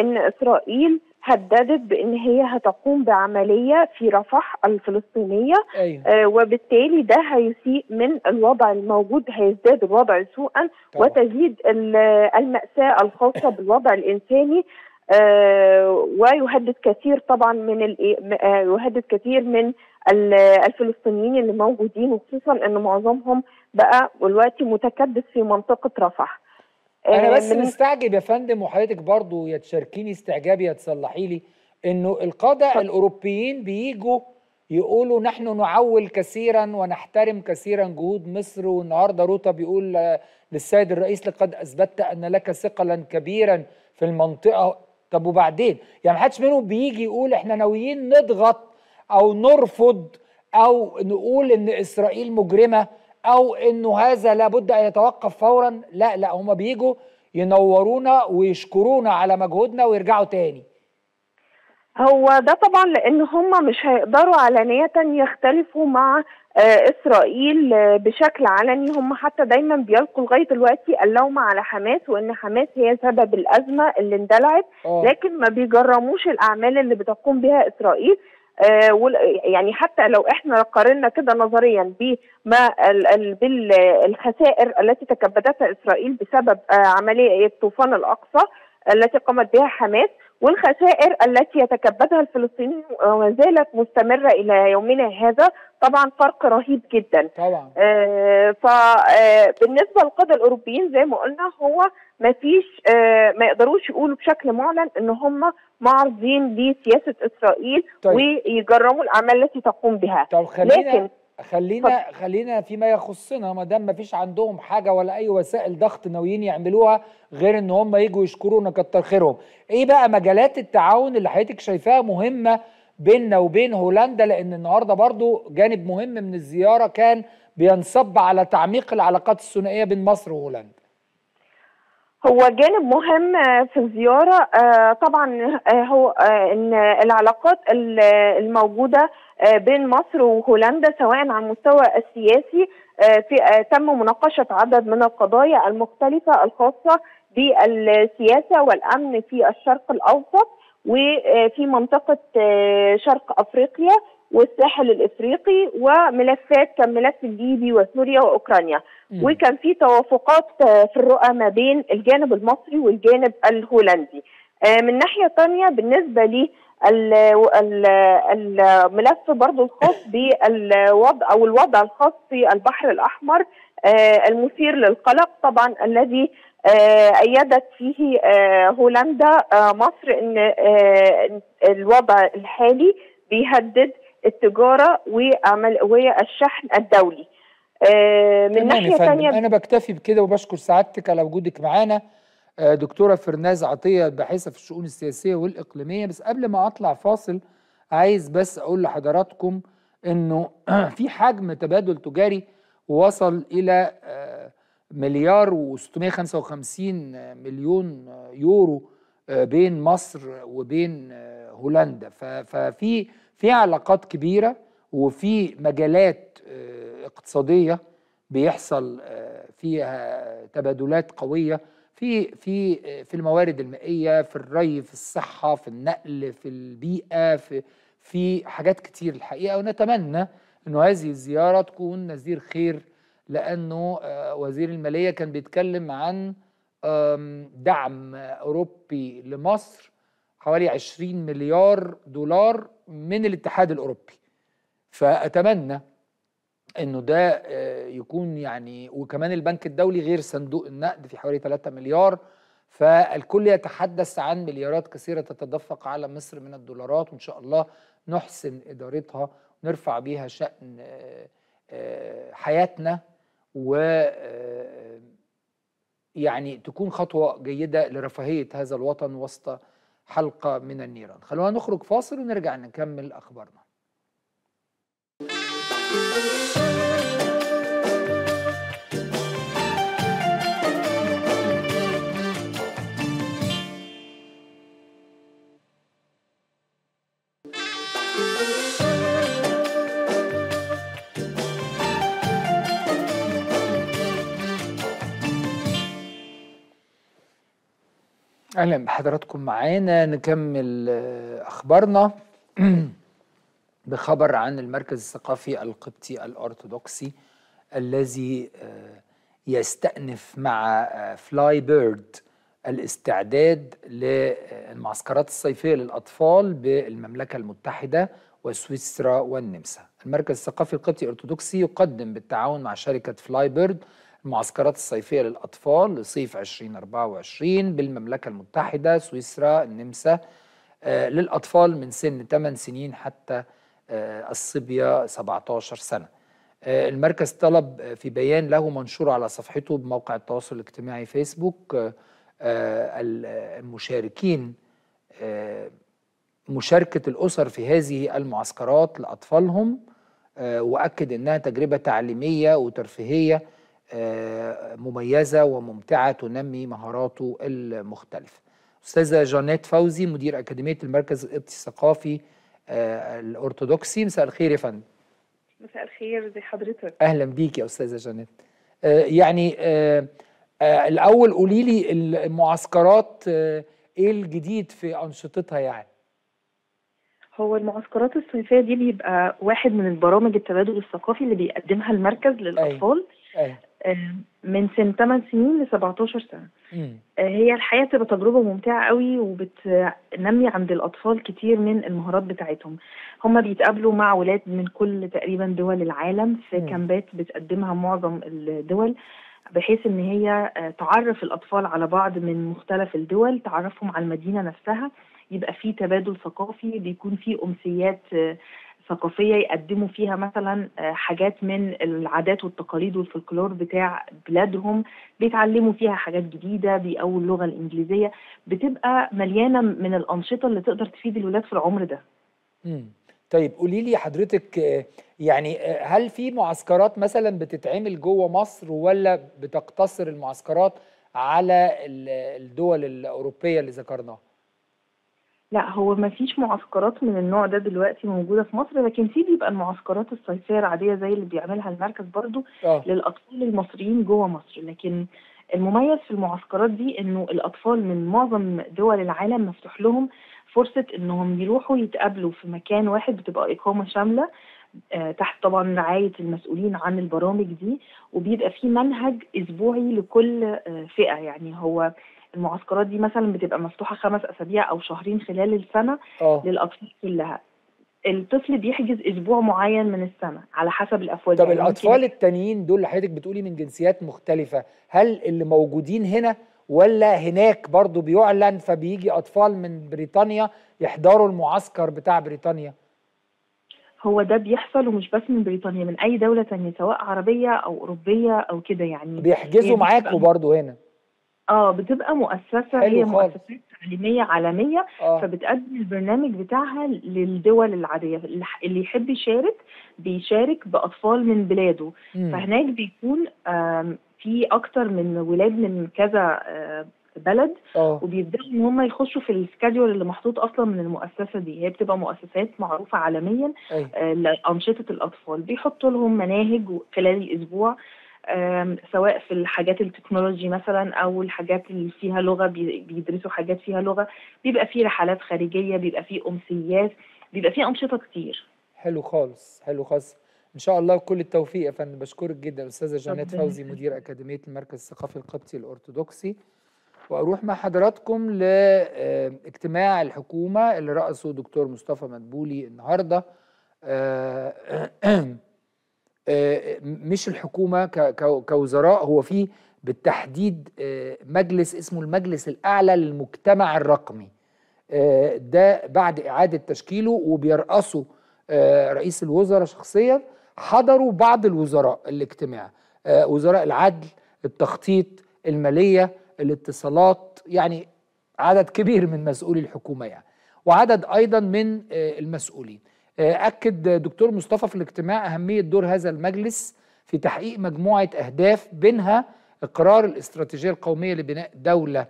ان اسرائيل هددت بان هي هتقوم بعمليه في رفح الفلسطينيه أيوه. وبالتالي ده هيسيء من الوضع الموجود هيزداد الوضع سوءا وتزيد الماساه الخاصه بالوضع الانساني آه، ويهدد كثير طبعا من آه، يهدد كثير من الفلسطينيين اللي موجودين وخصوصا ان معظمهم بقى دلوقتي متكدس في منطقه رفح آه، انا بس مستعجب يا فندم وحضرتك برضو يا تشاركيني استعجابي يا تصلحي لي انه القاده الاوروبيين بيجوا يقولوا نحن نعول كثيرا ونحترم كثيرا جهود مصر والنهارده روتا بيقول للسيد الرئيس لقد اثبتت ان لك ثقلا كبيرا في المنطقه طب وبعدين يعني محدش منهم بيجي يقول احنا ناويين نضغط او نرفض او نقول ان اسرائيل مجرمه او انه هذا لابد ان يتوقف فورا لا لا هما بيجوا ينورونا ويشكرونا على مجهودنا ويرجعوا تاني هو ده طبعا لان هم مش هيقدروا علانيه يختلفوا مع آه، اسرائيل آه، بشكل علني هم حتى دايما بيلقوا لغايه دلوقتي اللوم على حماس وان حماس هي سبب الازمه اللي اندلعت آه. لكن ما بيجرموش الاعمال اللي بتقوم بها اسرائيل يعني حتى لو احنا قارنا كده نظريا بما بالخسائر التي تكبدتها اسرائيل بسبب عمليه طوفان الاقصى التي قامت بها حماس والخسائر التي يتكبدها الفلسطينيون وما زالت مستمرة إلى يومنا هذا طبعا فرق رهيب جدا طبعا آه فبالنسبة آه، للقادة الأوروبيين زي ما قلنا هو ما فيش آه ما يقدروش يقولوا بشكل معلن ان هم معارضين لسياسة إسرائيل طيب. ويجرموا الأعمال التي تقوم بها طيب خلينا لكن خلينا خلينا فيما يخصنا ما دام ما فيش عندهم حاجه ولا اي وسائل ضغط ناويين يعملوها غير ان هم يجوا يشكرونا كتر خيرهم ايه بقى مجالات التعاون اللي حضرتك شايفاها مهمه بيننا وبين هولندا لان النهارده برضو جانب مهم من الزياره كان بينصب على تعميق العلاقات الثنائيه بين مصر وهولندا هو جانب مهم آه، في الزيارة آه، طبعا آه، هو إن العلاقات الموجودة بين مصر وهولندا سواء على المستوى السياسي في تم مناقشة عدد من القضايا المختلفة الخاصة بالسياسة والأمن في الشرق الأوسط وفي منطقة شرق أفريقيا والساحل الافريقي وملفات كان ملف الليبي وسوريا واوكرانيا مم. وكان في توافقات آه، في الرؤى ما بين الجانب المصري والجانب الهولندي آه، من ناحيه ثانيه بالنسبه لي الملف برضه الخاص [LAUGHS] بالوضع او الوضع الخاص في البحر الاحمر آه، المثير للقلق طبعا الذي ايدت فيه هولندا مصر ان الوضع الحالي بيهدد التجاره وعمل والشحن الدولي آه، من ناحيه ثانيه انا بكتفي بكده وبشكر سعادتك على وجودك معانا آه، دكتوره فرناز عطيه باحثه في الشؤون السياسيه والاقليميه بس قبل ما اطلع فاصل عايز بس اقول لحضراتكم انه [CLEARS THROAT] في حجم تبادل تجاري وصل الى آه، مليار و655 مليون يورو بين مصر وبين هولندا ففي في علاقات كبيرة وفي مجالات آه، اقتصادية بيحصل آه، فيها تبادلات قوية في في آه، في الموارد المائية في الري في الصحة في النقل في البيئة في في حاجات كتير الحقيقة ونتمنى انه هذه الزيارة تكون نذير خير لانه وزير المالية كان بيتكلم عن دعم اوروبي لمصر حوالي 20 مليار دولار من الاتحاد الاوروبي فاتمنى انه ده آه، يكون يعني وكمان البنك الدولي غير صندوق النقد في حوالي 3 مليار فالكل يتحدث عن مليارات كثيره تتدفق على مصر من الدولارات وان شاء الله نحسن ادارتها ونرفع بيها شان آه، آه، حياتنا و يعني تكون خطوه جيده لرفاهيه هذا الوطن وسط حلقة من النيران خلونا نخرج فاصل ونرجع نكمل أخبارنا اهلا بحضراتكم معانا نكمل آه، اخبارنا [CLEARS THROAT] بخبر عن المركز الثقافي القبطي الارثوذكسي الذي آه، يستأنف مع فلاي آه، بيرد الاستعداد للمعسكرات الصيفيه للاطفال بالمملكه المتحده وسويسرا والنمسا. المركز الثقافي القبطي الارثوذكسي يقدم بالتعاون مع شركه فلاي بيرد المعسكرات الصيفية للأطفال لصيف 2024 بالمملكة المتحدة سويسرا النمسا آه، للأطفال من سن 8 سنين حتى آه، الصبية 17 سنة آه، المركز طلب في بيان له منشور على صفحته بموقع التواصل الاجتماعي فيسبوك المشاركين مشاركة الأسر في هذه المعسكرات لأطفالهم وأكد أنها تجربة تعليمية وترفيهية آه، مميزة وممتعة تنمي مهاراته المختلفة أستاذة جانيت فوزي مدير أكاديمية المركز القبطي الثقافي آه، الأرثوذكسي مساء الخير يا فندم مساء الخير زي حضرتك أهلا بيك يا أستاذة جانيت آه، يعني الأول قولي لي المعسكرات إيه الجديد في أنشطتها يعني هو المعسكرات الصيفية دي بيبقى واحد من البرامج التبادل الثقافي اللي بيقدمها المركز أيوه، للأطفال أي. أيوه. أي. آه، من سن 8 سنين ل 17 سنه آه، هي الحقيقه بتبقى تجربه ممتعه قوي وبتنمي عند الاطفال كتير من المهارات بتاعتهم هم بيتقابلوا مع ولاد من كل تقريبا دول العالم في كامبات بتقدمها معظم الدول بحيث ان هي آه، تعرف الاطفال على بعض من مختلف الدول تعرفهم على المدينه نفسها يبقى في تبادل ثقافي بيكون في امسيات ثقافيه يقدموا فيها مثلا آه، حاجات من العادات والتقاليد والفلكلور بتاع بلادهم بيتعلموا فيها حاجات جديده بيقووا اللغه الانجليزيه بتبقى مليانه من الانشطه اللي تقدر تفيد الولاد في العمر ده. امم طيب قولي لي حضرتك آه، يعني آه، هل في معسكرات مثلا بتتعمل جوه مصر ولا بتقتصر المعسكرات على الدول الاوروبيه اللي ذكرناها؟ لا هو ما فيش معسكرات من النوع ده دلوقتي موجودة في مصر، لكن في بيبقى المعسكرات الصيفية العادية زي اللي بيعملها المركز برضه آه. للأطفال المصريين جوه مصر، لكن المميز في المعسكرات دي إنه الأطفال من معظم دول العالم مفتوح لهم فرصة إنهم يروحوا يتقابلوا في مكان واحد بتبقى إقامة شاملة آه، تحت طبعا رعاية المسؤولين عن البرامج دي وبيبقى في منهج أسبوعي لكل آه، فئة يعني هو المعسكرات دي مثلا بتبقى مفتوحه خمس اسابيع او شهرين خلال السنه أوه. للاطفال كلها الطفل بيحجز اسبوع معين من السنه على حسب الافواج طب يعني الاطفال التانيين دول اللي حضرتك بتقولي من جنسيات مختلفه هل اللي موجودين هنا ولا هناك برضو بيعلن فبيجي اطفال من بريطانيا يحضروا المعسكر بتاع بريطانيا هو ده بيحصل ومش بس من بريطانيا من اي دوله تانية سواء عربيه او اوروبيه او كده يعني بيحجزوا معاكم برضو هنا آه بتبقى مؤسسة هي مؤسسات تعليمية عالمية آه. فبتقدم البرنامج بتاعها للدول العادية اللي يحب يشارك بيشارك بأطفال من بلاده مم. فهناك بيكون في أكتر من ولاد من كذا آه، بلد أوه. وبيبداوا ان هم يخشوا في السكادول اللي محطوط اصلا من المؤسسه دي هي بتبقى مؤسسات معروفه عالميا أيوه. آه، لانشطه الاطفال بيحطوا لهم مناهج خلال الاسبوع سواء في الحاجات التكنولوجي مثلا او الحاجات اللي فيها لغه بيدرسوا حاجات فيها لغه بيبقى في رحلات خارجيه بيبقى في امسيات بيبقى في انشطه كتير حلو خالص حلو خالص ان شاء الله كل التوفيق يا فندم بشكرك جدا استاذه جانيت فوزي مدير اكاديميه المركز الثقافي القبطي الارثوذكسي واروح مع حضراتكم لاجتماع الحكومه اللي رأسه دكتور مصطفى مدبولي النهارده آه، [CLEARS THROAT] آه، مش الحكومه كوزراء هو في بالتحديد آه، مجلس اسمه المجلس الاعلى للمجتمع الرقمي آه، ده بعد اعاده تشكيله وبيرأسه رئيس الوزراء شخصيا حضروا بعض الوزراء الاجتماع وزراء العدل التخطيط الماليه الاتصالات يعني عدد كبير من مسؤولي الحكومه يعني وعدد ايضا من المسؤولين آه، أكد دكتور مصطفى في الاجتماع أهمية دور هذا المجلس في تحقيق مجموعة أهداف بينها إقرار الاستراتيجية القومية لبناء دولة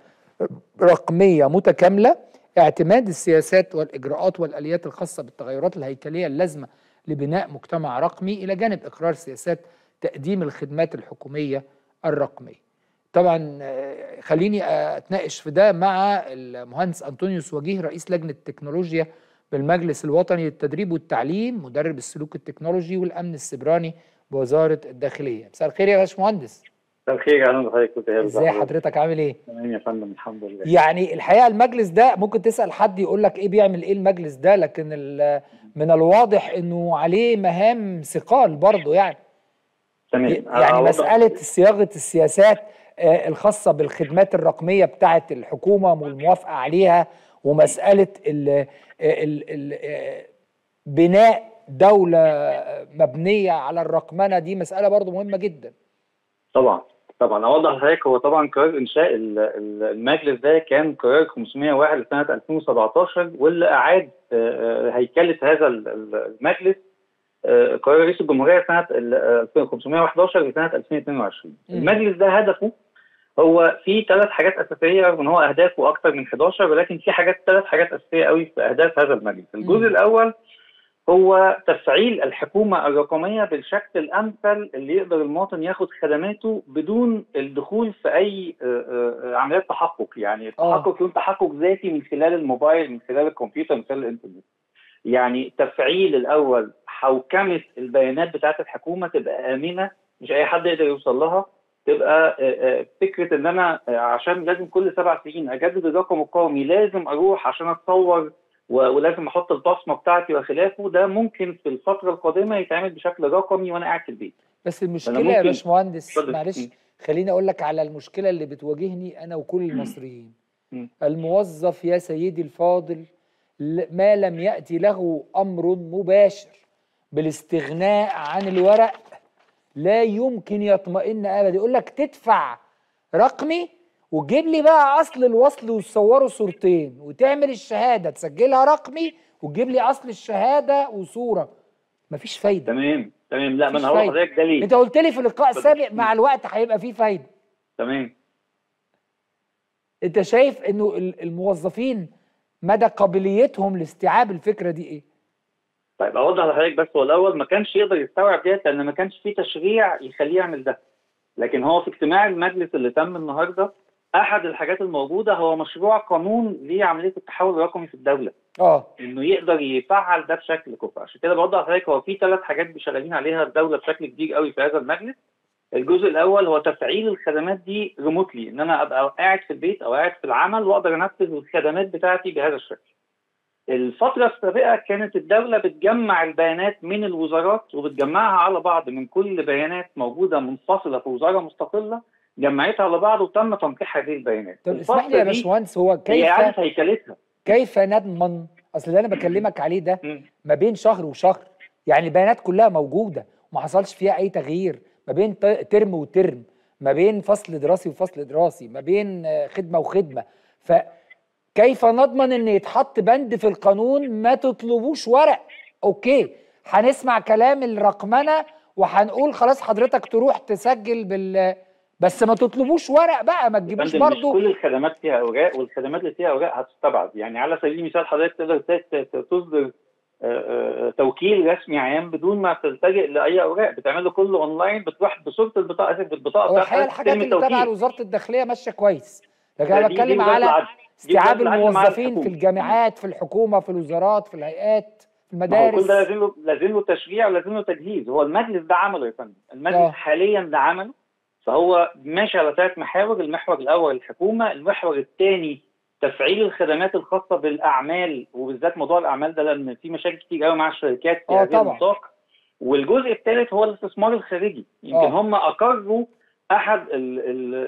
رقمية متكاملة اعتماد السياسات والإجراءات والآليات الخاصة بالتغيرات الهيكلية اللازمة لبناء مجتمع رقمي إلى جانب إقرار سياسات تقديم الخدمات الحكومية الرقمية طبعا آه، خليني أتناقش في ده مع المهندس أنطونيوس وجيه رئيس لجنة التكنولوجيا بالمجلس الوطني للتدريب والتعليم مدرب السلوك التكنولوجي والامن السبراني بوزاره الداخليه مساء الخير يا باشمهندس مساء الخير اهلا بحضرتك ازي حضرتك عامل ايه تمام يا فندم الحمد لله يعني الحقيقه المجلس ده ممكن تسال حد يقول لك ايه بيعمل ايه المجلس ده لكن من الواضح انه عليه مهام ثقال برضه يعني تمام يعني أوضح. مساله صياغه السياسات آه، الخاصه بالخدمات الرقميه بتاعه الحكومه والموافقه عليها ومساله الـ الـ الـ بناء دوله مبنيه على الرقمنه دي مساله برضو مهمه جدا طبعا طبعا اوضح لحضرتك هو طبعا قرار انشاء المجلس ده كان قرار 501 لسنه 2017 واللي اعاد آه، آه، هيكله هذا المجلس آه، قرار رئيس الجمهوريه سنه 511 لسنه 2022 المجلس ده هدفه هو في ثلاث حاجات اساسيه رغم ان هو اهدافه اكثر من 11 ولكن في حاجات ثلاث حاجات اساسيه قوي في اهداف هذا المجلس الجزء الاول هو تفعيل الحكومه الرقميه بالشكل الامثل اللي يقدر المواطن ياخد خدماته بدون الدخول في اي آه، آه، عمليات تحقق يعني التحقق آه. يكون تحقق ذاتي من خلال الموبايل من خلال الكمبيوتر من خلال الانترنت يعني تفعيل الاول حوكمه البيانات بتاعه الحكومه تبقى امنه مش اي حد يقدر يوصل لها تبقى آه، آه، فكره ان انا آه، عشان لازم كل سبع سنين اجدد الرقم القومي لازم اروح عشان اتصور ولازم احط البصمه بتاعتي وخلافه ده ممكن في الفتره القادمه يتعمل بشكل رقمي وانا قاعد في البيت بس المشكله يا باشمهندس معلش خليني اقول لك على المشكله اللي بتواجهني انا وكل المصريين الموظف يا سيدي الفاضل ما لم ياتي له امر مباشر بالاستغناء عن الورق لا يمكن يطمئن ابدا يقول لك تدفع رقمي وتجيب لي بقى اصل الوصل وتصوره صورتين وتعمل الشهاده تسجلها رقمي وتجيب لي اصل الشهاده وصوره مفيش فايده تمام تمام لا ما انا هقول لحضرتك ده ليه انت قلت لي في لقاء سابق مع الوقت هيبقى فيه فايده تمام انت شايف انه الموظفين مدى قابليتهم لاستيعاب الفكره دي ايه طيب اوضح لحضرتك بس هو الاول ما كانش يقدر يستوعب ده لان ما كانش في تشريع يخليه يعمل ده لكن هو في اجتماع المجلس اللي تم النهارده احد الحاجات الموجوده هو مشروع قانون لعمليه التحول الرقمي في الدوله اه انه يقدر يفعل ده بشكل كفء عشان كده بوضح لحضرتك هو في ثلاث حاجات شغالين عليها الدوله بشكل كبير قوي في هذا المجلس الجزء الاول هو تفعيل الخدمات دي ريموتلي ان انا ابقى قاعد في البيت او قاعد في العمل واقدر انفذ الخدمات بتاعتي بهذا الشكل الفترة السابقة كانت الدولة بتجمع البيانات من الوزارات وبتجمعها على بعض من كل بيانات موجودة منفصلة في وزارة مستقلة جمعتها على بعض وتم تنقيح هذه البيانات. طب اسمح لي يا باشمهندس هو كيف هي يعني هيكلتها كيف نضمن اصل اللي انا بكلمك عليه ده ما بين شهر وشهر يعني البيانات كلها موجودة وما حصلش فيها أي تغيير ما بين ترم وترم ما بين فصل دراسي وفصل دراسي ما بين آه، خدمة وخدمة ف كيف نضمن ان يتحط بند في القانون ما تطلبوش ورق اوكي هنسمع كلام الرقمنه وهنقول خلاص حضرتك تروح تسجل بال بس ما تطلبوش ورق بقى ما تجيبوش برضه كل الخدمات فيها اوراق والخدمات اللي فيها اوراق هتستبعد يعني على سبيل المثال حضرتك تقدر تصدر آه، آه، توكيل رسمي عام بدون ما تلتجئ لاي اوراق بتعمله كله اونلاين بتروح بصوره البطاقه بالبطاقه بتاعتك الحاجات اللي تبع وزاره الداخليه ماشيه كويس لكن انا بتكلم على استيعاب الموظفين في الجامعات في الحكومه في الوزارات في الهيئات في المدارس كل ده لازم له لازم له تشجيع ولازم له تجهيز هو المجلس ده عمله يا فندم المجلس أوه. حاليا ده عمله فهو ماشي على ثلاث محاور المحور الاول الحكومه المحور الثاني تفعيل الخدمات الخاصه بالاعمال وبالذات موضوع الاعمال ده لان في مشاكل كتير قوي مع الشركات في آه، هذه النطاق والجزء الثالث هو الاستثمار الخارجي يمكن أوه. هم اقروا احد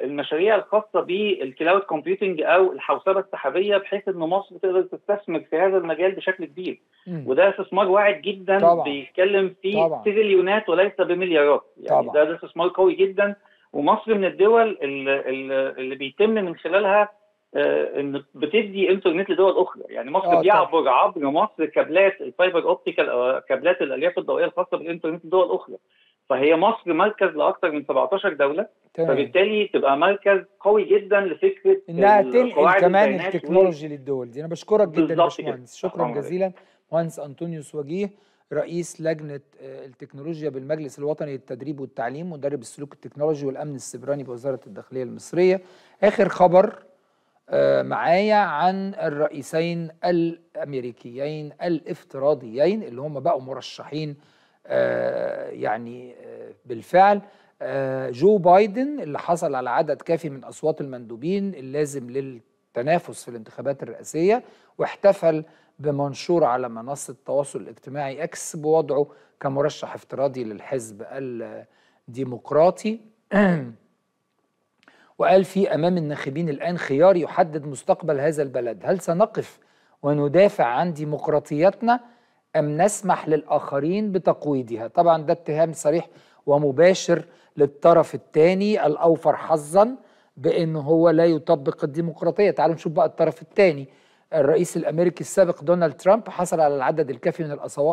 المشاريع الخاصه بالكلاود كومبيوتنج او الحوسبه السحابيه بحيث ان مصر تقدر تستثمر في هذا المجال بشكل كبير مم. وده استثمار واعد جدا طبعا. بيتكلم في تريليونات وليس بمليارات يعني طبعا. ده استثمار قوي جدا ومصر من الدول اللي, اللي بيتم من خلالها آه، ان بتدي انترنت لدول اخرى يعني مصر آه، بيعبر عبر مصر كابلات الفايبر اوبتيكال او آه، كابلات الالياف الضوئيه الخاصه بالانترنت لدول اخرى فهي مصر مركز لاكثر من 17 دوله تمام. فبالتالي تبقى مركز قوي جدا لفكره انها تنقل كمان التكنولوجي و... للدول دي انا بشكرك جدا يا باشمهندس شكرا جزيلا مهندس انطونيوس وجيه رئيس لجنه التكنولوجيا بالمجلس الوطني للتدريب والتعليم مدرب السلوك التكنولوجي والامن السبراني بوزاره الداخليه المصريه اخر خبر آه، معايا عن الرئيسين الامريكيين الافتراضيين اللي هم بقوا مرشحين آه، يعني آه، بالفعل آه، جو بايدن اللي حصل على عدد كافي من أصوات المندوبين اللازم للتنافس في الانتخابات الرئاسية واحتفل بمنشور على منصة التواصل الاجتماعي أكس بوضعه كمرشح افتراضي للحزب الديمقراطي [CLEARS THROAT] وقال في أمام الناخبين الآن خيار يحدد مستقبل هذا البلد هل سنقف وندافع عن ديمقراطيتنا أم نسمح للآخرين بتقويضها طبعا ده اتهام صريح ومباشر للطرف الثاني الأوفر حظا بأن هو لا يطبق الديمقراطية تعالوا نشوف بقى الطرف الثاني الرئيس الأمريكي السابق دونالد ترامب حصل على العدد الكافي من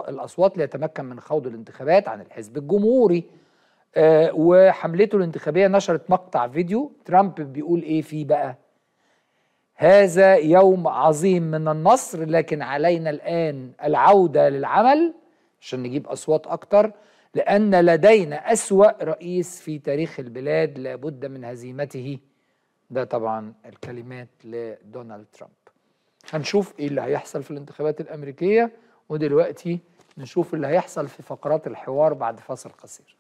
الأصوات ليتمكن من خوض الانتخابات عن الحزب الجمهوري آه، وحملته الانتخابية نشرت مقطع فيديو ترامب بيقول إيه فيه بقى هذا يوم عظيم من النصر لكن علينا الآن العودة للعمل عشان نجيب أصوات أكتر لأن لدينا أسوأ رئيس في تاريخ البلاد لابد من هزيمته ده طبعا الكلمات لدونالد ترامب هنشوف إيه اللي هيحصل في الانتخابات الأمريكية ودلوقتي نشوف اللي هيحصل في فقرات الحوار بعد فاصل قصير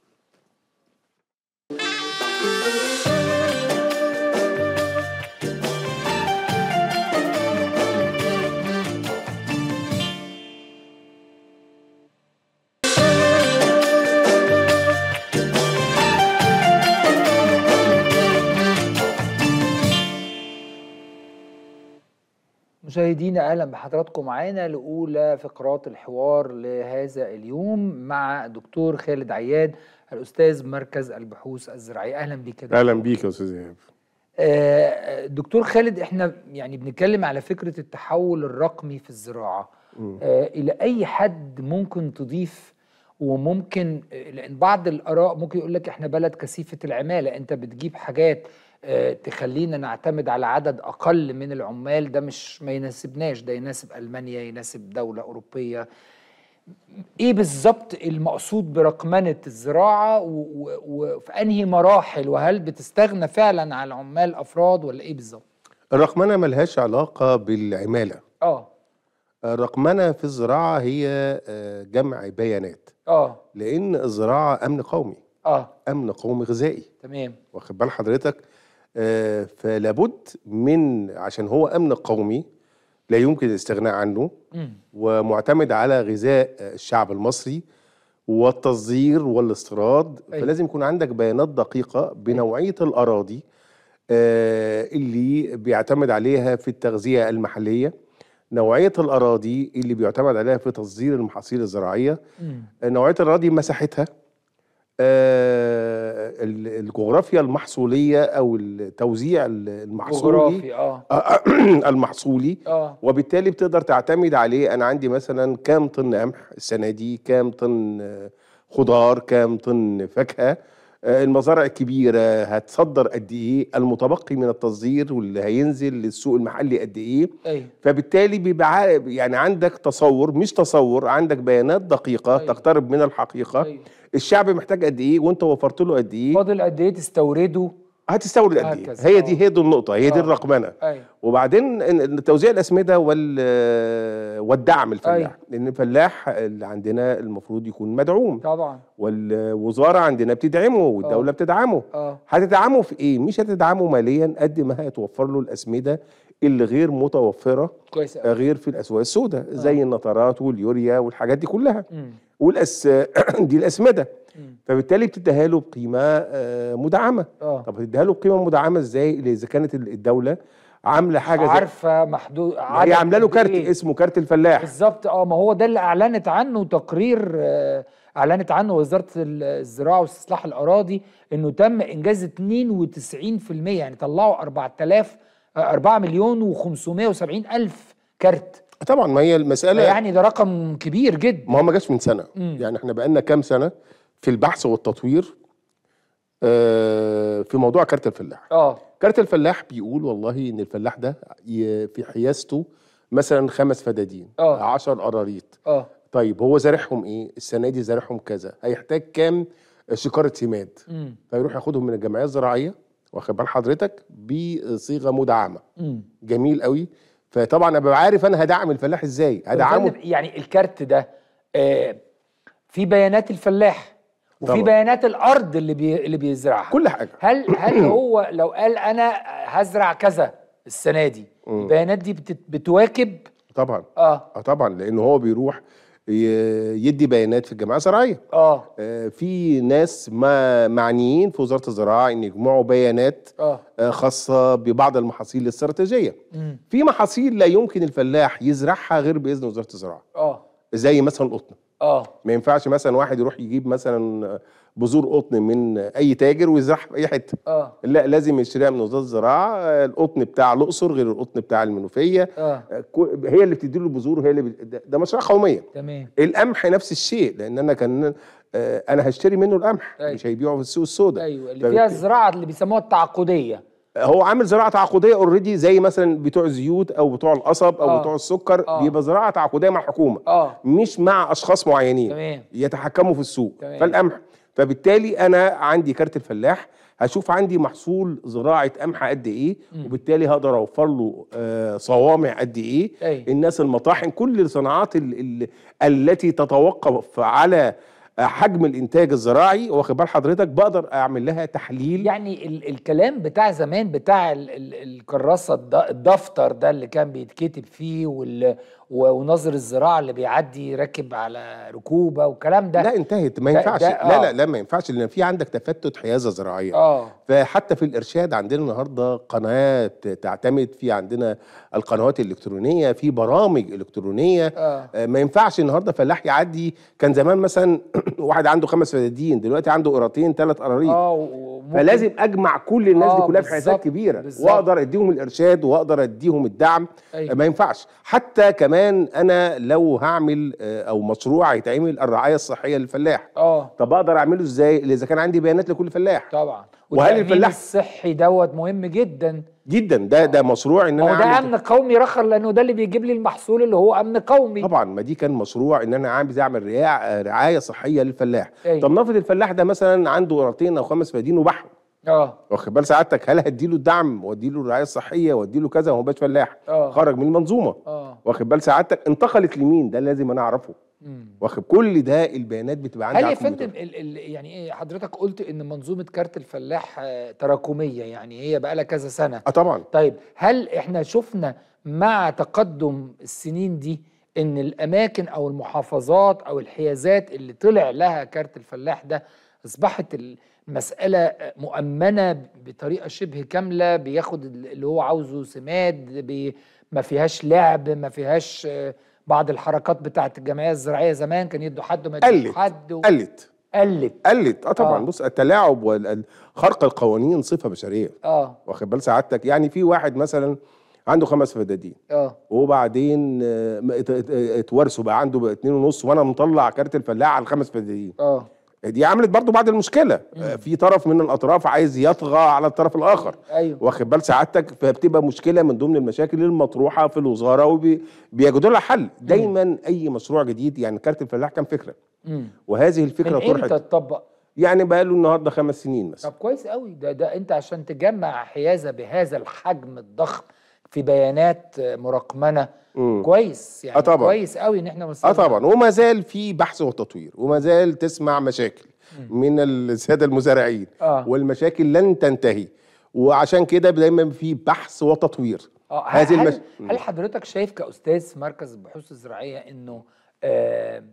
مشاهدينا اهلا بحضراتكم معانا لاولى فقرات الحوار لهذا اليوم مع الدكتور خالد عياد الاستاذ مركز البحوث الزراعيه اهلا بك يا اهلا بيك يا استاذ ايهاب آه، دكتور خالد احنا يعني بنتكلم على فكره التحول الرقمي في الزراعه آه الى اي حد ممكن تضيف وممكن آه، لان بعض الاراء ممكن يقول لك احنا بلد كثيفه العماله انت بتجيب حاجات آه، تخلينا نعتمد على عدد اقل من العمال ده مش ما يناسبناش ده يناسب المانيا يناسب دوله اوروبيه ايه بالظبط المقصود برقمنه الزراعه وفي انهي مراحل وهل بتستغنى فعلا على العمال افراد ولا ايه بالظبط الرقمنه ملهاش علاقه بالعماله اه الرقمنه في الزراعه هي آه، جمع بيانات اه لان الزراعه امن قومي اه امن قومي غذائي تمام واخد بال حضرتك آه، فلابد من عشان هو امن قومي لا يمكن الاستغناء عنه ومعتمد على غذاء الشعب المصري والتصدير والاستيراد فلازم يكون عندك بيانات دقيقه بنوعيه الاراضي آه، اللي بيعتمد عليها في التغذيه المحليه نوعيه الاراضي اللي بيعتمد عليها في تصدير المحاصيل الزراعيه نوعيه الاراضي مساحتها آه، الجغرافيا المحصوليه او التوزيع المحصولي آه. آه،, آه، [CLEARS THROAT] المحصولي آه. وبالتالي بتقدر تعتمد عليه انا عندي مثلا كام طن قمح السنه دي كام طن خضار كام طن فاكهه آه، المزارع الكبيرة هتصدر قد إيه المتبقي من التصدير واللي هينزل للسوق المحلي قد إيه أيوه. فبالتالي بيبقى يعني عندك تصور مش تصور عندك بيانات دقيقة أي. أيوه. تقترب من الحقيقة أي. أيوه. الشعب محتاج قد إيه وأنت وفرت له قد إيه فاضل قد إيه تستورده هتستورد قد ايه هي دي اه. هي دي النقطه هي دي اه. الرقمنه أيوة. وبعدين توزيع الاسمده وال والدعم الفلاح أيوة. لان الفلاح اللي عندنا المفروض يكون مدعوم طبعا والوزاره عندنا بتدعمه اه. والدوله أوه. بتدعمه أوه. هتدعمه في ايه مش هتدعمه ماليا قد ما هيتوفر له الاسمده اللي غير متوفره كويس غير في الاسواق السوداء زي النطرات واليوريا والحاجات دي كلها م. والأس [CLEARS THROAT] دي الأسمدة فبالتالي بتديها له بقيمة آه، مدعمة أوه. طب بتديها له بقيمة مدعمة ازاي إذا كانت الدولة عامله حاجه عارفه محدود هي عامله له كارت إيه؟ اسمه كارت الفلاح بالظبط اه ما هو ده اللي اعلنت عنه تقرير آه، اعلنت عنه وزاره الزراعه واستصلاح الاراضي انه تم انجاز 92% يعني طلعوا 4000 4 آه، مليون و570 الف كارت طبعا ما هي المساله يعني ده رقم كبير جدا ما هو ما جاش من سنه مم. يعني احنا بقالنا كام سنه في البحث والتطوير آه، في موضوع كارت الفلاح اه كارت الفلاح بيقول والله ان الفلاح ده في حيازته مثلا خمس فدادين اه 10 قراريط اه طيب هو زارعهم ايه السنه دي زارعهم كذا هيحتاج كام آه، شكاره سماد فيروح ياخدهم من الجمعيه الزراعيه واخد بال حضرتك بصيغه مدعمه مم. جميل قوي فطبعا ابقى عارف انا هدعم الفلاح ازاي هدعمه يعني الكارت ده آه، في بيانات الفلاح وفي طبعا. بيانات الارض اللي بي اللي بيزرعها كل حاجه هل هل [CLEARS THROAT] هو لو قال انا هزرع كذا السنه دي البيانات دي بتواكب طبعا اه, آه طبعا لان هو بيروح يدي بيانات في الجمعيه الزراعيه آه. اه في ناس ما معنيين في وزاره الزراعه ان يجمعوا بيانات آه. آه، خاصه ببعض المحاصيل الاستراتيجيه في محاصيل لا يمكن الفلاح يزرعها غير باذن وزاره الزراعه اه زي مثلا القطن اه ما ينفعش مثلا واحد يروح يجيب مثلا بذور قطن من اي تاجر ويزرعها في اي حته آه. لا لازم يشتريها من وزاره الزراعه القطن بتاع الاقصر غير القطن بتاع المنوفيه آه. هي اللي بتدي له البذور وهي اللي بت... ده, مشروع قوميه تمام القمح نفس الشيء لان انا كان آه انا هشتري منه القمح أيوة. مش هيبيعه في السوق السوداء ايوه اللي فبت... فيها الزراعه اللي بيسموها التعاقديه هو عامل زراعه تعاقديه اوريدي زي مثلا بتوع زيوت او بتوع القصب او آه. بتوع السكر آه. بيبقى زراعه تعاقديه مع الحكومه آه. مش مع اشخاص معينين تمام. يتحكموا في السوق تمام. فالقمح فبالتالي انا عندي كارت الفلاح هشوف عندي محصول زراعه قمح قد ايه وبالتالي هقدر اوفر له آه، صوامع قد ايه أي. الناس المطاحن كل الصناعات التي تتوقف على حجم الانتاج الزراعي واخد بال حضرتك بقدر اعمل لها تحليل يعني ال الكلام بتاع زمان بتاع ال ال الكراسه الدفتر ده اللي كان بيتكتب فيه وال ونظر الزراعه اللي بيعدي راكب على ركوبه والكلام ده لا انتهت ما ينفعش ده ده لا آه. لا لا ما ينفعش لان في عندك تفتت حيازه زراعيه اه فحتى في الارشاد عندنا النهارده قنوات تعتمد في عندنا القنوات الالكترونيه في برامج الكترونيه آه. آه، ما ينفعش النهارده فلاح يعدي كان زمان مثلا [CLEARS THROAT] واحد عنده خمس فدادين دلوقتي عنده قراطين ثلاث قراريط اه فلازم اجمع كل الناس آه دي كلها في حياتات كبيره بالزبط. واقدر اديهم الارشاد واقدر اديهم الدعم أيوة. ما ينفعش حتى كمان انا لو هعمل آه، او مشروع هيتعمل الرعايه الصحيه للفلاح اه طب اقدر اعمله ازاي اذا كان عندي بيانات لكل فلاح طبعا وهل الفلاح الصحي دوت مهم جدا جدا ده ده مشروع ان انا ده امن قومي رخر لانه ده اللي بيجيب لي المحصول اللي هو امن قومي طبعا ما دي كان مشروع ان انا عايز اعمل رعايه صحيه للفلاح أي. أيوه. طب نفرض الفلاح ده مثلا عنده قرتين او خمس فدين وبحر اه واخد بال سعادتك هل هدي له الدعم وادي له الرعايه الصحيه وادي له كذا وما بقاش فلاح أوه. خرج من المنظومه اه واخد بال سعادتك انتقلت لمين ده لازم انا اعرفه واخد كل ده البيانات بتبقى عندي هل يا فندم يعني ايه حضرتك قلت ان منظومه كارت الفلاح آه، تراكميه يعني هي بقى لها كذا سنه اه طبعا طيب هل احنا شفنا مع تقدم السنين دي ان الاماكن او المحافظات او الحيازات اللي طلع لها كارت الفلاح ده اصبحت المساله مؤمنه بطريقه شبه كامله بياخد اللي هو عاوزه سماد ما فيهاش لعب ما فيهاش آه بعض الحركات بتاعه الجمعيه الزراعيه زمان كان يدوا حد وما يدوا حد و... قلت قلت قلت اه طبعا آه. بص التلاعب وخرق القوانين صفه بشريه اه واخد بال سعادتك يعني في واحد مثلا عنده خمس فدادين اه وبعدين آه، اتورثوا بقى عنده اتنين ونص وانا مطلع كارت الفلاح على الخمس فدادين اه دي عملت برضو بعض المشكله مم. آه، في طرف من الاطراف عايز يطغى على الطرف الاخر أيوة. واخد بال سعادتك فبتبقى مشكله من ضمن المشاكل المطروحه في الوزاره وبيجدوا لها حل دايما مم. اي مشروع جديد يعني كارت الفلاح كان فكره مم. وهذه الفكره طرحت امتى تطبق يعني بقى له النهارده خمس سنين مثلا طب كويس قوي ده ده انت عشان تجمع حيازه بهذا الحجم الضخم في بيانات مرقمنه كويس يعني أطبعًا. آه، كويس قوي ان احنا اه طبعا وما زال في بحث وتطوير وما زال تسمع مشاكل مم. من الساده المزارعين آه. والمشاكل لن تنتهي وعشان كده دايما في بحث وتطوير آه. هذه هل, المش... هل حضرتك شايف كاستاذ مركز البحوث الزراعيه انه آه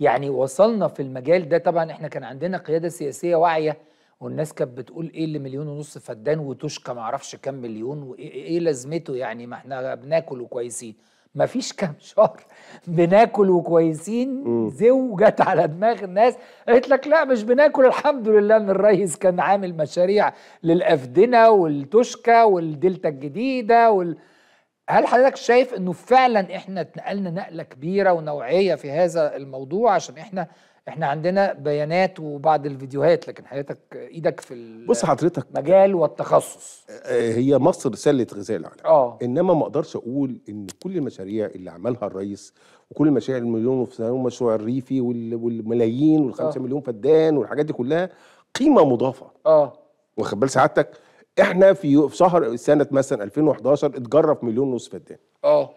يعني وصلنا في المجال ده طبعا احنا كان عندنا قياده سياسيه واعيه والناس كانت بتقول ايه اللي مليون ونص فدان وتوشكا معرفش كام مليون وايه إيه- إيه لازمته يعني ما احنا بناكل وكويسين ما فيش كام شهر بناكل وكويسين زو جت على دماغ الناس قالت لك لا مش بناكل الحمد لله ان الريس كان عامل مشاريع للافدنه والتوشكا والدلتا الجديده وال... هل حضرتك شايف انه فعلا احنا اتنقلنا نقله كبيره ونوعيه في هذا الموضوع عشان احنا احنا عندنا بيانات وبعض الفيديوهات لكن حضرتك ايدك في بص حضرتك مجال والتخصص آه، آه، هي مصر سله غذاء العالم اه انما ما اقدرش اقول ان كل المشاريع اللي عملها الرئيس وكل المشاريع المليون ومشروع الريفي والملايين وال5 آه. مليون فدان والحاجات دي كلها قيمه مضافه اه واخد بال سعادتك احنا في شهر سنه مثلا 2011 اتجرف مليون ونص فدان اه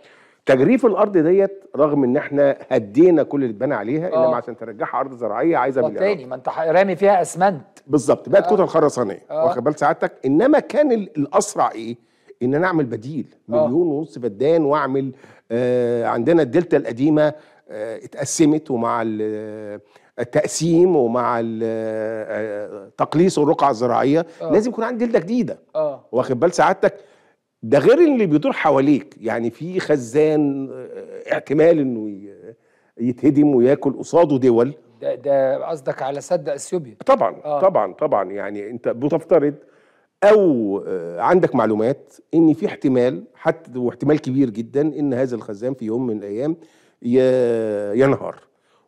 تجريف الارض ديت رغم ان احنا هدينا كل اللي اتبنى عليها آه. انما عشان ترجعها ارض زراعيه عايزه مليارات تاني ما انت رامي فيها اسمنت بالظبط بقت كتل آه. خرسانيه واخد آه. بال سعادتك انما كان الاسرع ايه؟ ان انا اعمل بديل آه. مليون ونص فدان واعمل آه عندنا الدلتا القديمه آه اتقسمت ومع التقسيم ومع تقليص الرقعه الزراعيه أوه. لازم يكون عندي دلتا جديده واخد بال سعادتك ده غير اللي بيدور حواليك يعني في خزان آه، احتمال انه يتهدم وياكل قصاده دول ده ده قصدك على سد اثيوبيا طبعا آه. طبعا طبعا يعني انت بتفترض او آه، عندك معلومات ان في احتمال حتى واحتمال كبير جدا ان هذا الخزان في يوم من الايام ينهار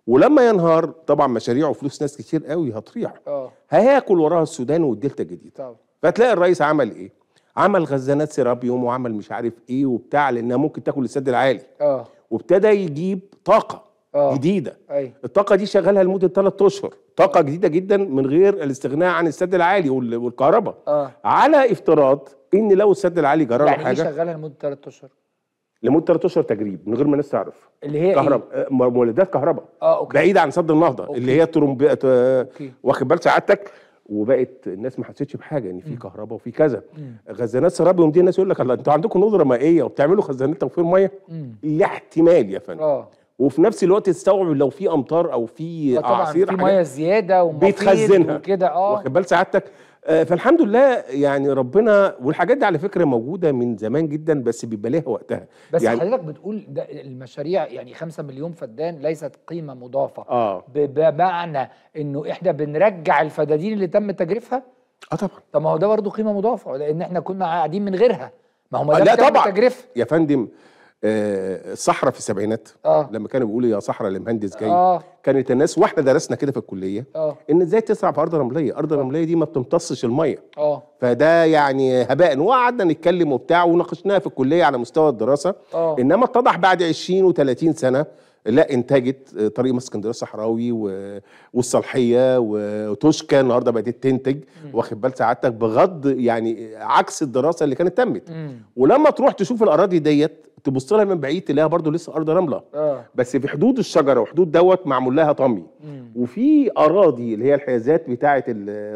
ولما ينهار طبعا مشاريع وفلوس ناس كتير قوي هتريح آه. هياكل وراها السودان والدلتا الجديده فتلاقي الرئيس عمل ايه عمل خزانات سيرابيوم وعمل مش عارف ايه وبتاع لانها ممكن تاكل السد العالي اه وابتدى يجيب طاقه أوه. جديده أي. الطاقه دي شغالها لمده ثلاث اشهر طاقه جديده جدا من غير الاستغناء عن السد العالي والكهرباء آه. على افتراض ان لو السد العالي جرى يعني حاجه يعني شغالها لمده ثلاث اشهر لمده ثلاث اشهر تجريب من غير ما الناس تعرف اللي هي كهرباء إيه؟ آه، مولدات كهرباء اه اوكي بعيده عن سد النهضه أوكي. اللي هي ترومب آه، واخد بال سعادتك وبقت الناس ما حسيتش بحاجه ان في كهرباء وفي كذا خزانات سرابيوم دي الناس يقول لك انتوا عندكم نظره مائيه وبتعملوا خزانات توفير ميه لا احتمال يا فندم آه. وفي نفس الوقت تستوعب لو في امطار او في آه اعاصير في ميه زياده وبيتخزنها وكده اه واخد بال سعادتك آه، فالحمد لله يعني ربنا والحاجات دي على فكره موجوده من زمان جدا بس بيبقى ليها وقتها بس يعني حضرتك بتقول ده المشاريع يعني 5 مليون فدان ليست قيمه مضافه آه. بمعنى انه احنا بنرجع الفدادين اللي تم تجريفها اه طبعا طب ما هو ده برضه قيمه مضافه لان احنا كنا قاعدين من غيرها ما هم آه لا طبعا تجريف يا فندم الصحراء آه، في السبعينات آه. لما كانوا بيقولوا يا صحراء المهندس جاي آه. كانت الناس واحنا درسنا كده في الكليه آه. ان ازاي تزرع في ارض رمليه ارض آه. رمليه دي ما بتمتصش الميه آه. فده يعني هباء وقعدنا نتكلم وبتاع وناقشناها في الكليه على مستوى الدراسه آه. انما اتضح بعد 20 و30 سنه لا انتجت آه، طريق مصر اسكندريه الصحراوي والصالحيه وتوشكا النهارده بدات تنتج واخد بال سعادتك بغض يعني عكس الدراسه اللي كانت تمت ولما تروح تشوف الاراضي ديت تبص لها من بعيد تلاقيها برضو لسه ارض رمله آه. بس في حدود الشجره وحدود دوت معمول لها طمي مم. وفي اراضي اللي هي الحيازات بتاعه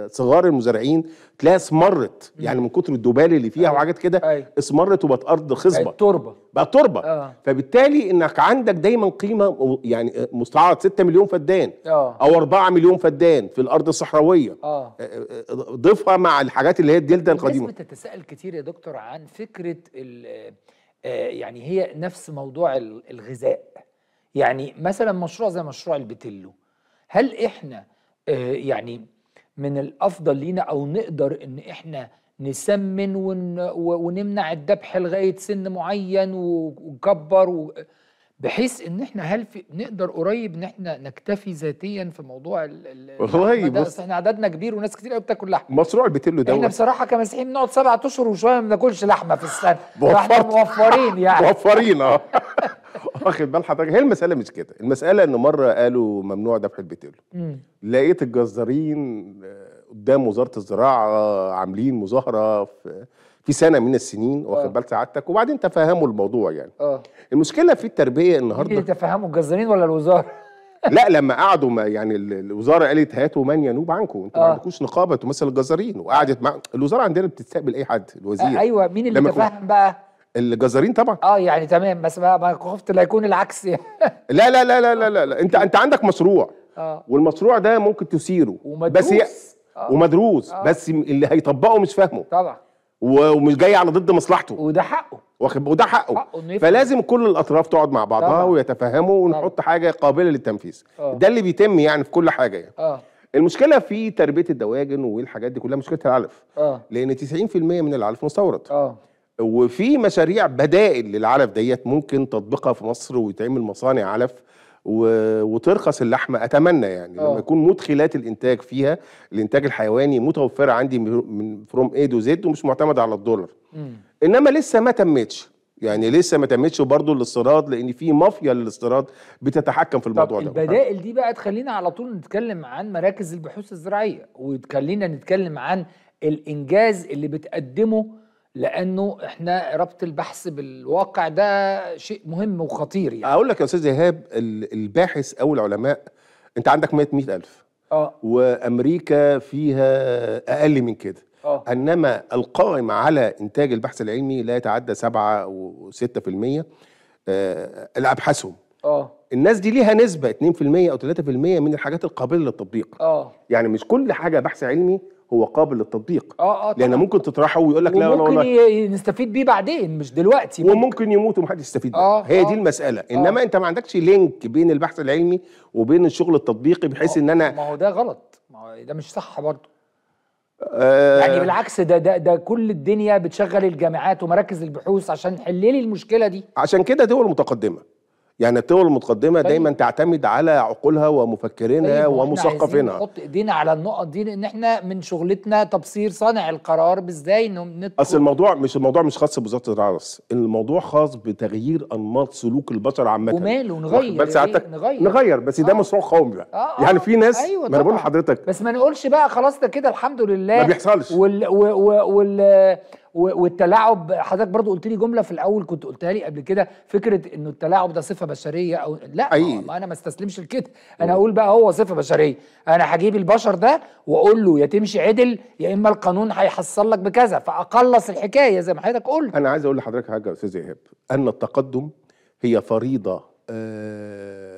صغار المزارعين تلاقيها اسمرت يعني من كتر الدبال اللي فيها آه. وحاجات كده آه. اسمرت وبقت ارض خصبه تربه بقت تربه آه. فبالتالي انك عندك دايما قيمه يعني مستعرض 6 مليون فدان آه. او 4 مليون فدان في الارض الصحراويه آه. آه،, آه، ضيفها مع الحاجات اللي هي الجلده القديمه الناس بتتساءل كتير يا دكتور عن فكره آه، يعني هي نفس موضوع الغذاء يعني مثلا مشروع زي مشروع البتلو هل احنا آه، يعني من الافضل لينا او نقدر ان احنا نسمن ون ونمنع الذبح لغايه سن معين ونكبر بحيث ان احنا هل في نقدر قريب ان احنا نكتفي ذاتيا في موضوع ال والله بص احنا عددنا كبير وناس كتير قوي بتاكل لحمه مشروع البتلو دوت احنا بصراحه كمسيحيين بنقعد سبعة اشهر وشويه ما بناكلش لحمه في السنه احنا موفرين يعني موفرين اه واخد [LAUGHS] بال حضرتك هي المساله مش كده المساله ان مره قالوا ممنوع ذبح البتلو لقيت الجزارين آه، قدام وزاره الزراعه آه، عاملين مظاهره في في سنه من السنين واخد آه. بال سعادتك وبعدين تفهموا الموضوع يعني اه المشكله في التربيه النهارده اللي تفهموا الجزارين ولا الوزاره [LAUGHS] لا لما قعدوا ما يعني الوزاره قالت هاتوا من ينوب عنكم انتوا آه. ما عندكوش نقابه تمثل الجزارين وقعدت مع الوزاره عندنا بتستقبل اي حد الوزير آه ايوه مين اللي تفهم بقى الجزارين طبعا اه يعني تمام بس ما خفت لا يكون العكس [LAUGHS] لا لا لا لا لا لا, لا. انت انت عندك مشروع آه. والمشروع ده ممكن تثيره ومدروس بس ي... آه. ومدروس آه. بس اللي هيطبقه مش فاهمه طبعا ومش جاي على ضد مصلحته وده حقه واخد وده حقه, حقه فلازم كل الاطراف تقعد مع بعضها طبعا. ويتفهموا ونحط طبعا. حاجه قابله للتنفيذ أوه. ده اللي بيتم يعني في كل حاجه يعني. أوه. المشكله في تربيه الدواجن والحاجات دي كلها مشكله العلف أوه. لان 90% من العلف مستورد اه وفي مشاريع بدائل للعلف ديت ممكن تطبيقها في مصر ويتعمل مصانع علف وترخص اللحمه اتمنى يعني أوه. لما يكون مدخلات الانتاج فيها الانتاج الحيواني متوفره عندي من فروم اي تو زد ومش معتمده على الدولار م. انما لسه ما تمتش يعني لسه ما تمتش برضه الاستيراد لان في مافيا للاستيراد بتتحكم في الموضوع ده البدائل دي بقى تخلينا على طول نتكلم عن مراكز البحوث الزراعيه وتخلينا نتكلم عن الانجاز اللي بتقدمه لانه احنا ربط البحث بالواقع ده شيء مهم وخطير يعني اقول لك يا استاذ ايهاب الباحث او العلماء انت عندك 100 100000 اه وامريكا فيها اقل من كده أوه. انما القائم على انتاج البحث العلمي لا يتعدى 7 و 6% آه اه الناس دي ليها نسبه 2% او 3% من الحاجات القابله للتطبيق اه يعني مش كل حاجه بحث علمي هو قابل للتطبيق اه اه لان ممكن تطرحه ويقول لك لا وممكن ممكن نستفيد بيه بعدين مش دلوقتي ممكن. وممكن يموت ومحدش يستفيد بيه آه هي آه دي المساله آه انما انت ما عندكش لينك بين البحث العلمي وبين الشغل التطبيقي بحيث آه ان انا ما هو ده غلط ما هو ده مش صح برضه آه يعني بالعكس ده ده ده كل الدنيا بتشغل الجامعات ومراكز البحوث عشان تحل لي المشكله دي عشان كده دول متقدمه يعني الدول المتقدمه طيب. دايما تعتمد على عقولها ومفكرينها طيب، ومثقفينها نحط ايدينا على النقط دي لان احنا من شغلتنا تبصير صانع القرار بازاي نتقل اصل الموضوع مش الموضوع مش خاص بوزاره العرس الموضوع خاص بتغيير انماط سلوك البشر عامه وماله نغير بس إيه؟ نغير نغير بس ده آه. مشروع قومي بقى آه آه يعني في ناس أيوة ما انا بقول لحضرتك بس ما نقولش بقى خلاص ده كده الحمد لله ما بيحصلش وال, وال... وال... والتلاعب حضرتك برضو قلت لي جمله في الاول كنت قلتها لي قبل كده فكره انه التلاعب ده صفه بشريه او لا أيه. ما انا ما استسلمش لكده انا اقول بقى هو صفه بشريه انا هجيب البشر ده واقول له يا تمشي عدل يا اما القانون هيحصل لك بكذا فاقلص الحكايه زي ما حضرتك قلت انا عايز اقول لحضرتك حاجه يا استاذ ايهاب ان التقدم هي فريضه آه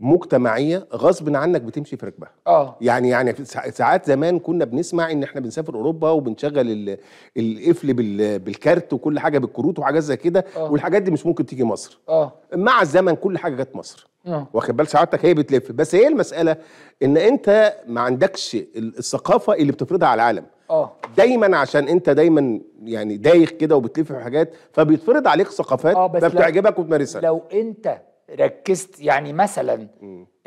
مجتمعيه غصب عنك بتمشي في ركبها اه يعني يعني ساعات زمان كنا بنسمع ان احنا بنسافر اوروبا وبنشغل القفل بالكارت وكل حاجه بالكروت وحاجات زي كده آه. والحاجات دي مش ممكن تيجي مصر اه مع الزمن كل حاجه جت مصر اه واخد بال سعادتك هي بتلف بس هي المساله ان انت ما عندكش الثقافه اللي بتفرضها على العالم اه دايما عشان انت دايما يعني دايخ كده وبتلف في حاجات فبيتفرض عليك ثقافات آه بس فبتعجبك وتمارسها لو انت ركزت يعني مثلا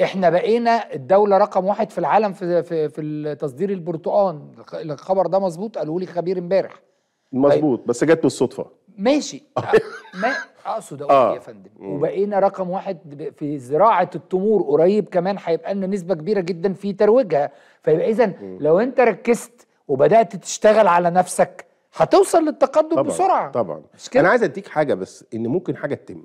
احنا بقينا الدوله رقم واحد في العالم في في, في تصدير البرتقان الخبر ده مظبوط قالوا لي خبير امبارح طيب. مظبوط بس جت بالصدفه ماشي [LAUGHS] آه، ما اقصد اقول آه. إيه يا فندم وبقينا رقم واحد في زراعه التمور قريب كمان هيبقى لنا نسبه كبيره جدا في ترويجها فيبقى اذا لو انت ركزت وبدات تشتغل على نفسك هتوصل للتقدم طبعًا بسرعه طبعا كده؟ انا عايز اديك حاجه بس ان ممكن حاجه تتم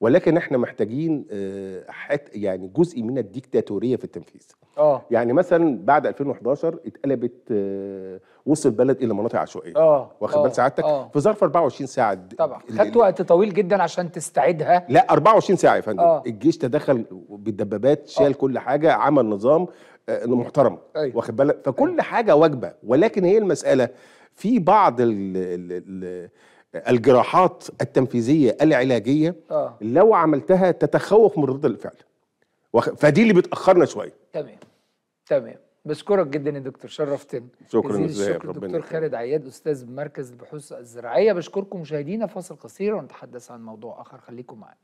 ولكن احنا محتاجين آه، حت يعني جزء من الديكتاتوريه في التنفيذ اه يعني مثلا بعد 2011 اتقلبت آه، وسط البلد الى مناطق عشوائيه اه واخد بال آه. سعادتك في ظرف 24 ساعه طبعا خدت وقت طويل جدا عشان تستعيدها لا 24 ساعه يا فندم الجيش تدخل بالدبابات شال أوه. كل حاجه عمل نظام محترم أيوة. واخد بالك فكل أي. أيوه. حاجه واجبه ولكن هي المساله في بعض ال ال ال الجراحات التنفيذيه العلاجيه آه. لو عملتها تتخوف من رد الفعل فدي اللي بتاخرنا شويه تمام تمام بشكرك جدا يا دكتور شرفتنا شكرا جزيلا الشكر دكتور خالد عياد استاذ بمركز البحوث الزراعيه بشكركم مشاهدينا فاصل قصير ونتحدث عن موضوع اخر خليكم معنا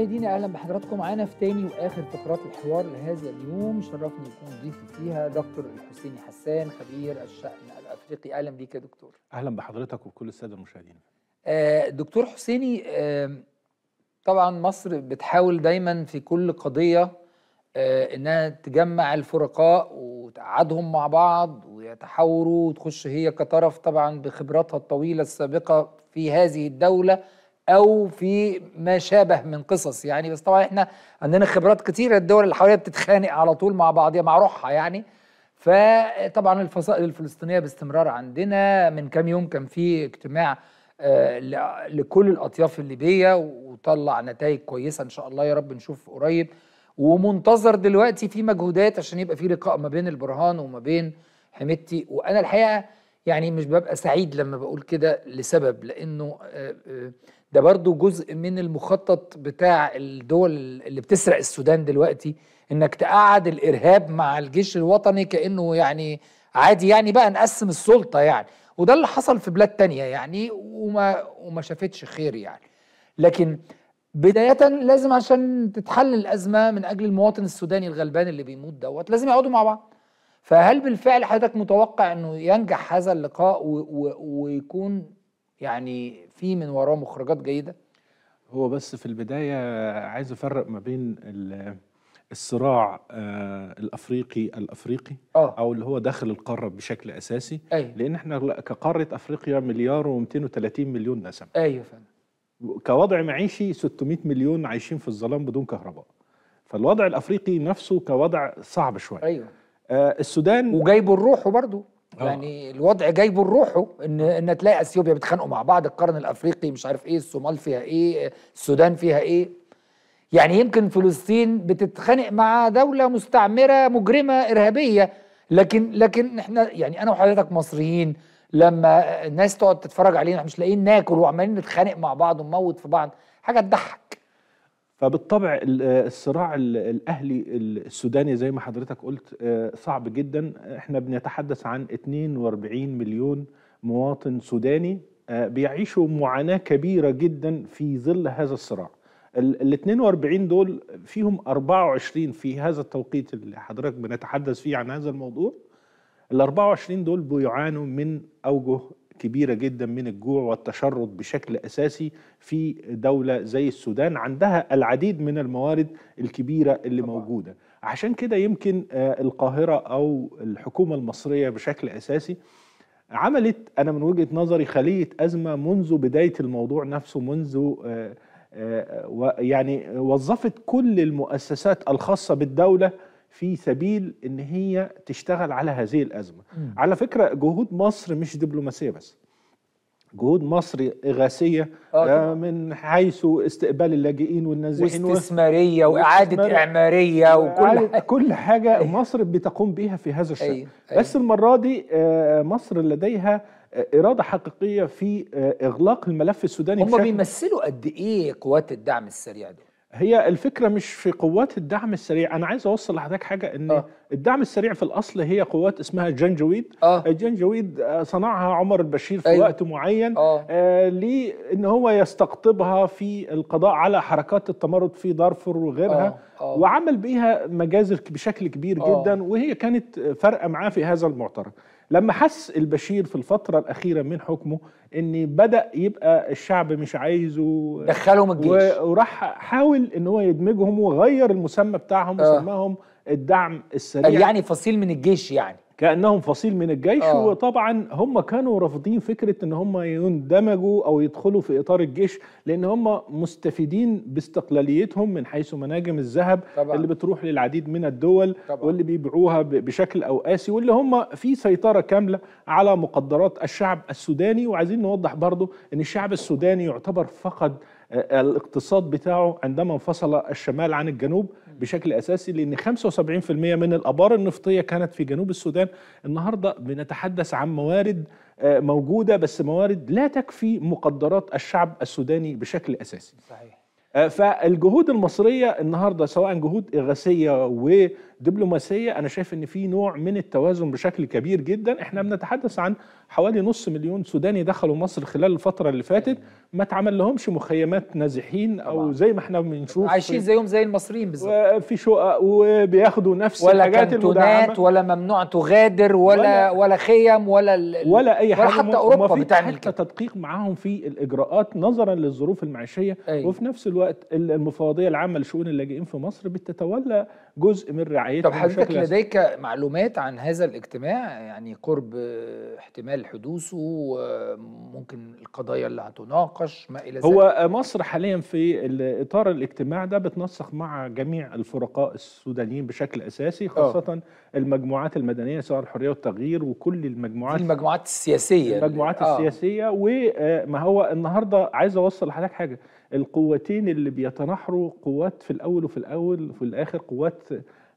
مشاهدينا اهلا بحضراتكم معانا في تاني واخر فقرات الحوار لهذا اليوم شرفني يكون ضيفي فيها دكتور الحسيني حسان خبير الشأن الافريقي اهلا بيك يا دكتور اهلا بحضرتك وبكل الساده المشاهدين آه دكتور حسيني آه طبعا مصر بتحاول دايما في كل قضيه آه انها تجمع الفرقاء وتقعدهم مع بعض ويتحاوروا وتخش هي كطرف طبعا بخبراتها الطويله السابقه في هذه الدوله او في ما شابه من قصص يعني بس طبعا احنا عندنا خبرات كتيره الدول اللي حواليها بتتخانق على طول مع بعضها مع روحها يعني فطبعا الفصائل الفلسطينيه باستمرار عندنا من كام يوم كان في اجتماع آه، لكل الاطياف الليبيه وطلع نتائج كويسه ان شاء الله يا رب نشوف قريب ومنتظر دلوقتي في مجهودات عشان يبقى في لقاء ما بين البرهان وما بين حميدتي وانا الحقيقه يعني مش ببقى سعيد لما بقول كده لسبب لانه آه آه ده برضو جزء من المخطط بتاع الدول اللي بتسرق السودان دلوقتي انك تقعد الارهاب مع الجيش الوطني كانه يعني عادي يعني بقى نقسم السلطه يعني وده اللي حصل في بلاد تانية يعني وما وما شافتش خير يعني لكن بداية لازم عشان تتحل الأزمة من أجل المواطن السوداني الغلبان اللي بيموت دوت لازم يقعدوا مع بعض فهل بالفعل حضرتك متوقع أنه ينجح هذا اللقاء ويكون يعني في من وراه مخرجات جيده هو بس في البدايه عايز افرق ما بين الصراع آه، الافريقي الافريقي أوه. او اللي هو داخل القاره بشكل اساسي أيوه. لان احنا كقاره افريقيا مليار و230 مليون نسمه ايوه فعلا كوضع معيشي 600 مليون عايشين في الظلام بدون كهرباء فالوضع الافريقي نفسه كوضع صعب شويه ايوه آه السودان وجايبوا الروح برضه آه. يعني الوضع جايبه لروحه ان آه. ان تلاقي اثيوبيا بيتخانقوا مع بعض القرن الافريقي مش عارف ايه الصومال فيها ايه السودان فيها ايه يعني يمكن فلسطين بتتخانق مع دوله مستعمره مجرمه ارهابيه لكن لكن احنا يعني انا وحضرتك مصريين لما الناس تقعد تتفرج علينا احنا مش لاقيين ناكل وعمالين نتخانق مع بعض ونموت في بعض حاجه تضحك فبالطبع آه، الصراع الاهلي السوداني زي ما حضرتك قلت آه، صعب جدا احنا بنتحدث عن 42 مليون مواطن سوداني آه، بيعيشوا معاناه كبيره جدا في ظل هذا الصراع ال 42 دول فيهم 24 في هذا التوقيت اللي حضرتك بنتحدث فيه عن هذا الموضوع ال 24 دول بيعانوا من اوجه كبيره جدا من الجوع والتشرد بشكل اساسي في دوله زي السودان عندها العديد من الموارد الكبيره اللي طبعا. موجوده عشان كده يمكن آه، القاهره او الحكومه المصريه بشكل اساسي عملت انا من وجهه نظري خليه ازمه منذ بدايه الموضوع نفسه منذ آه، آه، يعني وظفت كل المؤسسات الخاصه بالدوله في سبيل ان هي تشتغل على هذه الازمه م. على فكره جهود مصر مش دبلوماسيه بس جهود مصر إغاثية آه, آه، من حيث استقبال اللاجئين والنازحين واستثمارية وإعادة إعمارية آه، وكل حاجة. كل حاجة مصر بتقوم بيها في هذا الشأن أيه. بس أيه. المرة دي آه، مصر لديها إرادة حقيقية في إغلاق الملف السوداني هم بيمثلوا قد إيه قوات الدعم السريع ده هي الفكره مش في قوات الدعم السريع انا عايز اوصل لحضرتك حاجه ان آه. الدعم السريع في الاصل هي قوات اسمها جنجويد آه. الجنجويد آه، صنعها عمر البشير في أيوة. وقت معين آه. آه لان هو يستقطبها في القضاء على حركات التمرد في دارفور وغيرها آه. آه. وعمل بيها مجازر بشكل كبير آه. جدا وهي كانت فارقه معاه في هذا المعترك لما حس البشير في الفترة الأخيرة من حكمه إن بدأ يبقى الشعب مش عايزه دخلهم الجيش وراح حاول إن هو يدمجهم وغير المسمى بتاعهم آه. وسماهم الدعم السريع يعني فصيل من الجيش يعني كانهم فصيل من الجيش آه. وطبعا هم كانوا رافضين فكره ان هم يندمجوا او يدخلوا في اطار الجيش لان هم مستفيدين باستقلاليتهم من حيث مناجم الذهب طبعا. اللي بتروح للعديد من الدول طبعا. واللي بيبيعوها بشكل او قاسي واللي هم في سيطره كامله على مقدرات الشعب السوداني وعايزين نوضح برضو ان الشعب السوداني يعتبر فقد الاقتصاد بتاعه عندما انفصل الشمال عن الجنوب بشكل اساسي لان 75% من الابار النفطيه كانت في جنوب السودان النهارده بنتحدث عن موارد آه، موجوده بس موارد لا تكفي مقدرات الشعب السوداني بشكل اساسي صحيح آه، فالجهود المصريه النهارده سواء جهود اغاثيه و دبلوماسيه انا شايف ان في نوع من التوازن بشكل كبير جدا احنا بنتحدث عن حوالي نص مليون سوداني دخلوا مصر خلال الفتره اللي فاتت ما اتعمل لهمش مخيمات نازحين او زي ما احنا بنشوف عايشين زيهم زي المصريين بالظبط في شقق وبياخدوا نفس ولا الحاجات كانتونات ولا ممنوع تغادر ولا ولا, ولا خيم ولا ولا اي حاجه ولا حتى اوروبا بتعمل حتى تدقيق معاهم في الاجراءات نظرا للظروف المعيشيه أي. أيوه. وفي نفس الوقت المفوضيه العامه لشؤون اللاجئين في مصر بتتولى جزء من رعايته طب حضرتك لديك معلومات عن هذا الاجتماع يعني قرب احتمال حدوثه ممكن القضايا اللي هتناقش ما الى ذلك هو مصر حاليا في اطار الاجتماع ده بتنسق مع جميع الفرقاء السودانيين بشكل اساسي آه. خاصه أوه. المجموعات المدنيه سواء الحريه والتغيير وكل المجموعات المجموعات السياسيه المجموعات أوه. السياسيه وما آه، هو النهارده عايز اوصل لحضرتك حاجه القوتين اللي بيتناحروا قوات في الاول وفي الاول وفي الاخر قوات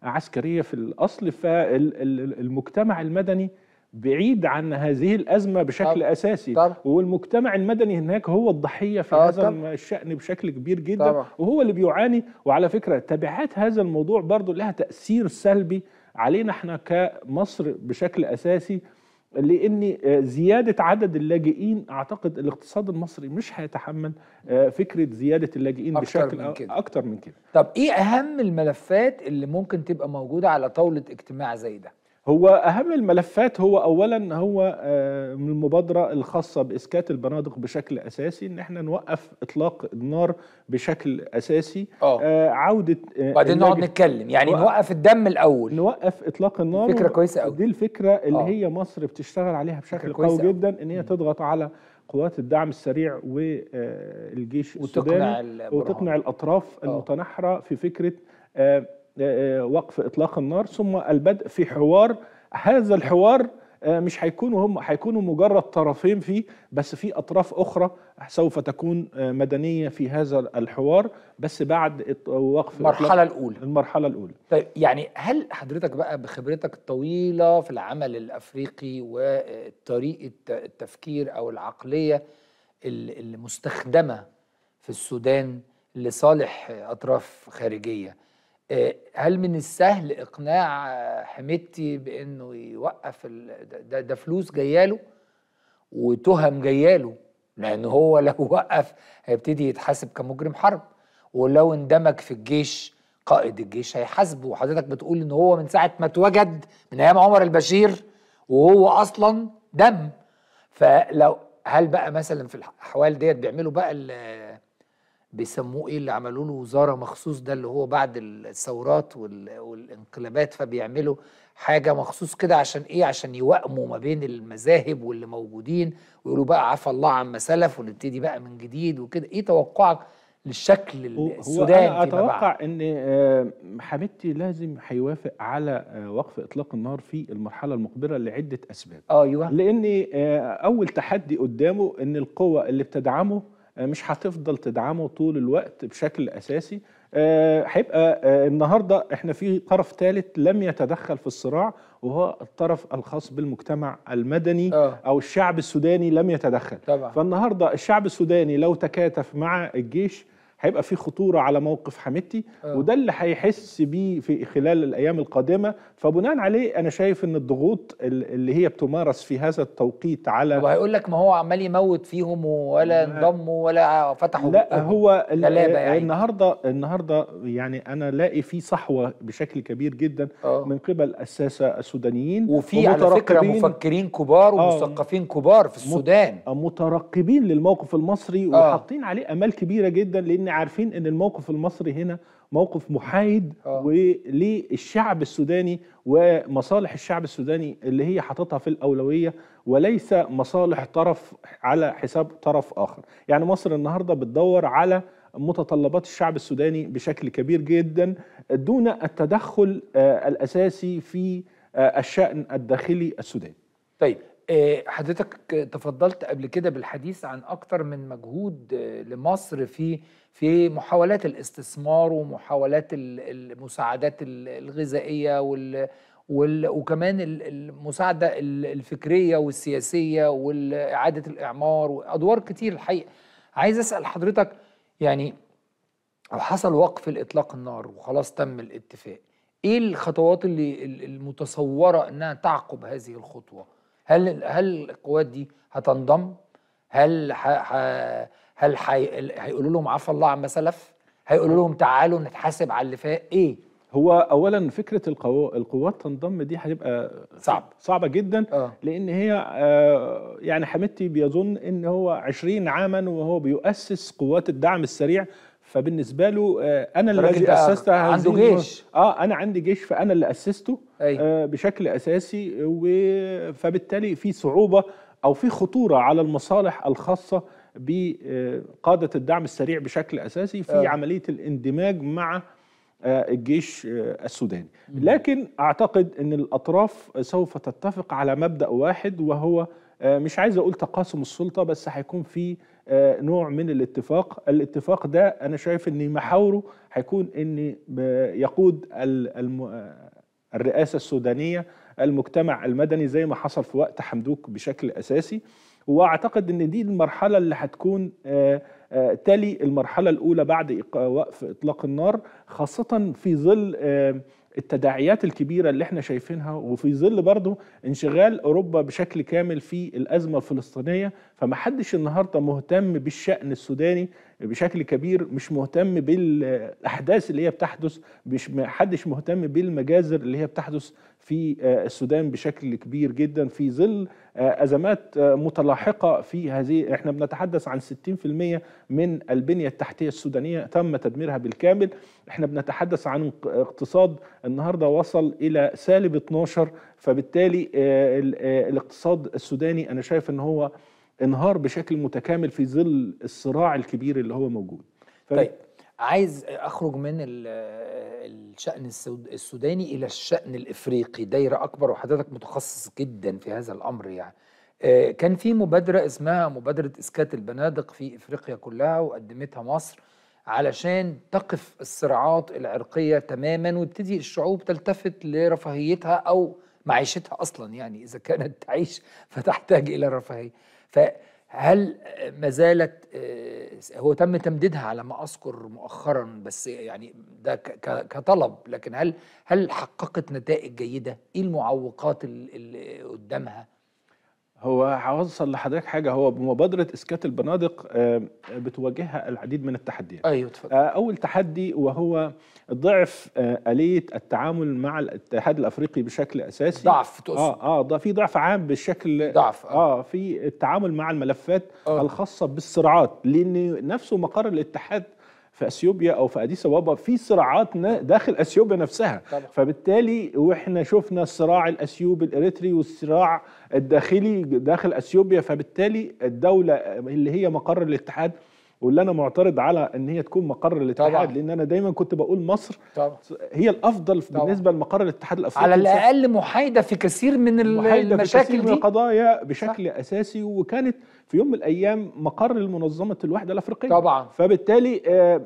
عسكريه في الاصل فالمجتمع المدني بعيد عن هذه الازمه بشكل طب اساسي طب والمجتمع المدني هناك هو الضحيه في آه، هذا الشان بشكل كبير جدا طبعا وهو اللي بيعاني وعلى فكره تبعات هذا الموضوع برضه لها تاثير سلبي علينا احنا كمصر بشكل اساسي لان آه، زياده عدد اللاجئين اعتقد الاقتصاد المصري مش هيتحمل آه، فكره زياده اللاجئين بشكل من كده. اكتر من كده طب ايه اهم الملفات اللي ممكن تبقى موجوده على طاوله اجتماع زي ده هو اهم الملفات هو اولا هو آه، المبادره الخاصه باسكات البنادق بشكل اساسي ان احنا نوقف اطلاق النار بشكل اساسي آه, آه، عوده آه، وبعدين نقعد نتكلم يعني نوقف, نوقف الدم الاول نوقف اطلاق النار فكره كويسه قوي دي الفكره اللي أوه. هي مصر بتشتغل عليها بشكل قوي جدا ان هي تضغط على قوات الدعم السريع والجيش السوداني وتقنع الاطراف أوه. المتنحره في فكره آه، آه، وقف اطلاق النار ثم البدء في حوار هذا الحوار آه، مش هيكونوا هم هيكونوا مجرد طرفين فيه بس في اطراف اخرى سوف تكون مدنيه في هذا الحوار بس بعد وقف المرحله الاولى المرحله الاولى طيب يعني هل حضرتك بقى بخبرتك الطويله في العمل الافريقي وطريقه التفكير او العقليه المستخدمه في السودان لصالح اطراف خارجيه هل من السهل اقناع حميدتي بانه يوقف ده, ده فلوس له وتهم له لان هو [LAUGHS] لو وقف هيبتدي يتحاسب كمجرم حرب ولو اندمج في الجيش قائد الجيش هيحاسبه وحضرتك بتقول ان هو من ساعه ما اتوجد من ايام عمر البشير وهو اصلا دم فلو هل بقى مثلا في الاحوال ديت بيعملوا بقى بيسموه ايه اللي عملوا له وزاره مخصوص ده اللي هو بعد الثورات والانقلابات فبيعملوا حاجه مخصوص كده عشان ايه عشان يوائموا ما بين المذاهب واللي موجودين ويقولوا بقى عفى الله عما سلف ونبتدي بقى من جديد وكده ايه توقعك للشكل السوداني هو أنا اتوقع ان آه، حبيبتي لازم هيوافق على آه، وقف اطلاق النار في المرحله المقبله لعده اسباب آه، ايوه لان اول تحدي قدامه ان القوى اللي بتدعمه آه، مش هتفضل تدعمه طول الوقت بشكل اساسي آه، هيبقى آه، النهارده احنا في طرف ثالث لم يتدخل في الصراع وهو الطرف الخاص بالمجتمع المدني أوه. او الشعب السوداني لم يتدخل طبعا. فالنهارده الشعب السوداني لو تكاتف مع الجيش هيبقى في خطوره على موقف حميدتي آه. وده اللي هيحس بيه في خلال الايام القادمه فبناء عليه انا شايف ان الضغوط اللي هي بتمارس في هذا التوقيت على وهيقول لك ما هو عمال يموت فيهم ولا انضموا ولا فتحوا لا هو يعني. النهارده النهارده يعني انا لاقي في صحوه بشكل كبير جدا آه. من قبل الساسه السودانيين وفي على فكره مفكرين كبار آه. ومثقفين كبار في السودان مترقبين للموقف المصري آه. وحاطين عليه امال كبيره جدا لان عارفين ان الموقف المصري هنا موقف محايد آه. وللشعب السوداني ومصالح الشعب السوداني اللي هي حاططها في الاولويه وليس مصالح طرف على حساب طرف اخر يعني مصر النهارده بتدور على متطلبات الشعب السوداني بشكل كبير جدا دون التدخل آه، الاساسي في آه، الشان الداخلي السوداني طيب آه، حضرتك تفضلت قبل كده بالحديث عن أكثر من مجهود آه، لمصر في في محاولات الاستثمار ومحاولات المساعدات الغذائية وال وال وكمان المساعدة الفكرية والسياسية وإعادة الإعمار وأدوار كتير الحقيقة عايز أسأل حضرتك يعني حصل وقف الإطلاق النار وخلاص تم الاتفاق إيه الخطوات اللي المتصورة أنها تعقب هذه الخطوة هل هل القوات دي هتنضم هل ح... ح... هل حي... هيقولوا لهم عفى الله عما سلف هيقولوا لهم تعالوا نتحاسب على اللي فات ايه هو اولا فكره القو... القوات تنضم دي هتبقى صعب صعبه جدا آه. لان هي آه يعني حميدتي بيظن ان هو 20 عاما وهو بيؤسس قوات الدعم السريع فبالنسبه له آه، انا اللي اسستها عنده جيش اه انا عندي جيش فانا اللي اسسته أي. آه بشكل اساسي فبالتالي في صعوبه او في خطوره على المصالح الخاصه بقاده الدعم السريع بشكل اساسي في أه. عمليه الاندماج مع آه، الجيش آه، السوداني لكن اعتقد ان الاطراف سوف تتفق على مبدا واحد وهو مش عايز اقول تقاسم السلطه بس هيكون في آه، نوع من الاتفاق الاتفاق ده انا شايف ان محاوره هيكون ان يقود آه، الرئاسه السودانيه المجتمع المدني زي ما حصل في وقت حمدوك بشكل اساسي واعتقد ان دي المرحله اللي هتكون آه، تلي المرحله الاولى بعد وقف اطلاق النار خاصه في ظل التداعيات الكبيره اللي احنا شايفينها وفي ظل برضو انشغال اوروبا بشكل كامل في الازمه الفلسطينيه فمحدش النهارده مهتم بالشان السوداني بشكل كبير مش مهتم بالاحداث اللي هي بتحدث مش محدش مهتم بالمجازر اللي هي بتحدث في آه، السودان بشكل كبير جدا في ظل آه، ازمات آه، متلاحقه في هذه احنا بنتحدث عن 60% من البنيه التحتيه السودانيه تم تدميرها بالكامل احنا بنتحدث عن اقتصاد النهارده وصل الى سالب 12 فبالتالي الاقتصاد السوداني انا شايف ان هو انهار بشكل متكامل في ظل الصراع الكبير اللي هو موجود طيب عايز اخرج من الشأن السوداني الى الشأن الافريقي دايره اكبر وحضرتك متخصص جدا في هذا الامر يعني آه، كان في مبادره اسمها مبادره اسكات البنادق في افريقيا كلها وقدمتها مصر علشان تقف الصراعات العرقيه تماما وتبتدي الشعوب تلتفت لرفاهيتها او معيشتها اصلا يعني اذا كانت تعيش [LAUGHS] فتحتاج الى رفاهيه ف هل ما زالت آه، هو تم تمديدها على ما اذكر مؤخرا بس يعني ده كطلب لكن هل هل حققت نتائج جيده؟ ايه المعوقات اللي قدامها؟ هو هوصل لحضرتك حاجه هو بمبادره اسكات البنادق آه، بتواجهها العديد من التحديات. ايوه اتفضل. آه، اول تحدي وهو ضعف آه، آلية التعامل مع الاتحاد الأفريقي بشكل أساسي ضعف تقصد آه آه ده في ضعف عام بالشكل ضعف آه, آه في التعامل مع الملفات آه. الخاصة بالصراعات لأن نفسه مقر الاتحاد في اثيوبيا او في اديس ابابا في صراعات داخل اثيوبيا نفسها طبعا. فبالتالي واحنا شفنا الصراع الاثيوبي الاريتري والصراع الداخلي داخل اثيوبيا فبالتالي الدوله اللي هي مقر الاتحاد واللي انا معترض على ان هي تكون مقر طبعا. لان انا دايما كنت بقول مصر طبعا. هي الافضل طبعا. بالنسبه لمقر الاتحاد الافريقي على الاقل محايده في كثير من المشاكل في كثير دي من القضايا بشكل صح. اساسي وكانت في يوم من الايام مقر لمنظمه الوحده الافريقيه طبعا فبالتالي آه، آه،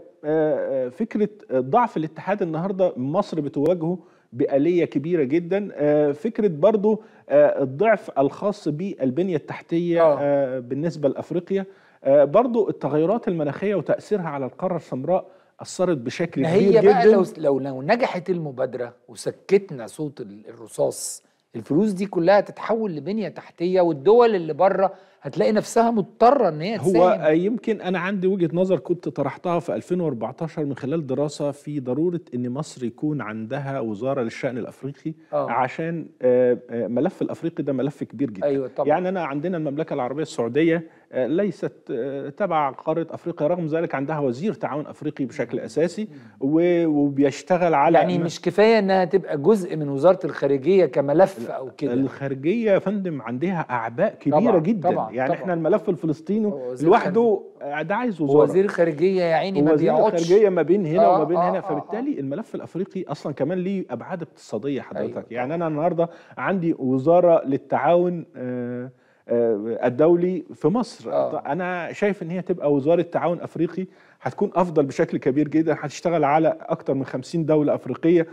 آه، فكره ضعف الاتحاد النهارده مصر بتواجهه بآلية كبيرة جدا فكرة برضو الضعف الخاص بالبنية التحتية أوه. بالنسبة لأفريقيا آه، برضو التغيرات المناخيه وتاثيرها على القاره السمراء اثرت بشكل كبير جدا هي بقى لو لو لو نجحت المبادره وسكتنا صوت الرصاص الفلوس دي كلها تتحول لبنيه تحتيه والدول اللي بره هتلاقي نفسها مضطره ان هي تساهم هو آه، يمكن انا عندي وجهه نظر كنت طرحتها في 2014 من خلال دراسه في ضروره ان مصر يكون عندها وزاره للشان الافريقي أوه. عشان آه، ملف الافريقي ده ملف كبير جدا أيوة طبعا. يعني انا عندنا المملكه العربيه السعوديه آه، ليست آه، تبع قارة أفريقيا رغم ذلك عندها وزير تعاون أفريقي بشكل أساسي وبيشتغل على يعني مش كفاية أنها تبقى جزء من وزارة الخارجية كملف أو كده الخارجية يا فندم عندها أعباء كبيرة طبعا جدا طبعا يعني طبعا إحنا الملف الفلسطيني لوحده ده عايز وزارة وزير الخارجية يا عيني ما بيقعدش وزير الخارجية ما بين هنا آه وما بين آه هنا آه، فبالتالي آه الملف الأفريقي أصلا كمان ليه أبعاد اقتصادية حضرتك أيوة يعني أنا النهاردة عندي وزارة للتعاون آه آه، الدولي في مصر آه. انا شايف ان هي تبقى وزاره تعاون افريقي هتكون افضل بشكل كبير جدا هتشتغل على اكتر من 50 دوله افريقيه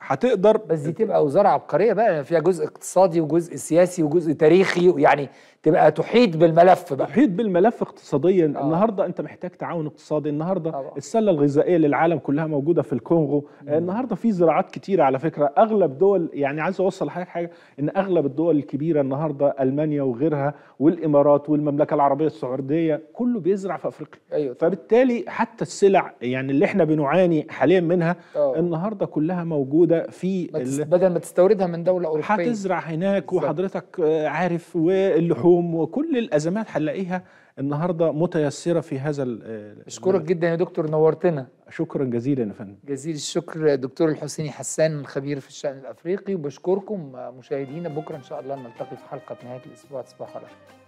هتقدر بس دي تبقى وزاره عبقريه بقى فيها جزء اقتصادي وجزء سياسي وجزء تاريخي يعني تبقى تحيط بالملف بقى تحيط بالملف اقتصاديا آه. النهارده انت محتاج تعاون اقتصادي النهارده آه. السله الغذائيه للعالم كلها موجوده في الكونغو آه. النهارده في زراعات كتيره على فكره اغلب دول يعني عايز اوصل لحضرتك حاجه ان اغلب الدول الكبيره النهارده المانيا وغيرها والامارات والمملكه العربيه السعوديه كله بيزرع في افريقيا أيوة. فبالتالي حتى السلع يعني اللي احنا بنعاني حاليا منها أوه. النهارده كلها موجوده في بدل ما تستوردها من دوله اوروبيه هتزرع هناك بالزبط. وحضرتك آه، عارف واللحوم وكل الازمات هنلاقيها النهارده متيسره في هذا اشكرك جدا يا دكتور نورتنا شكرا جزيلا يا فندم جزيل الشكر دكتور الحسيني حسان الخبير في الشان الافريقي وبشكركم مشاهدينا بكره ان شاء الله نلتقي في حلقه نهايه الاسبوع تصبحوا على خير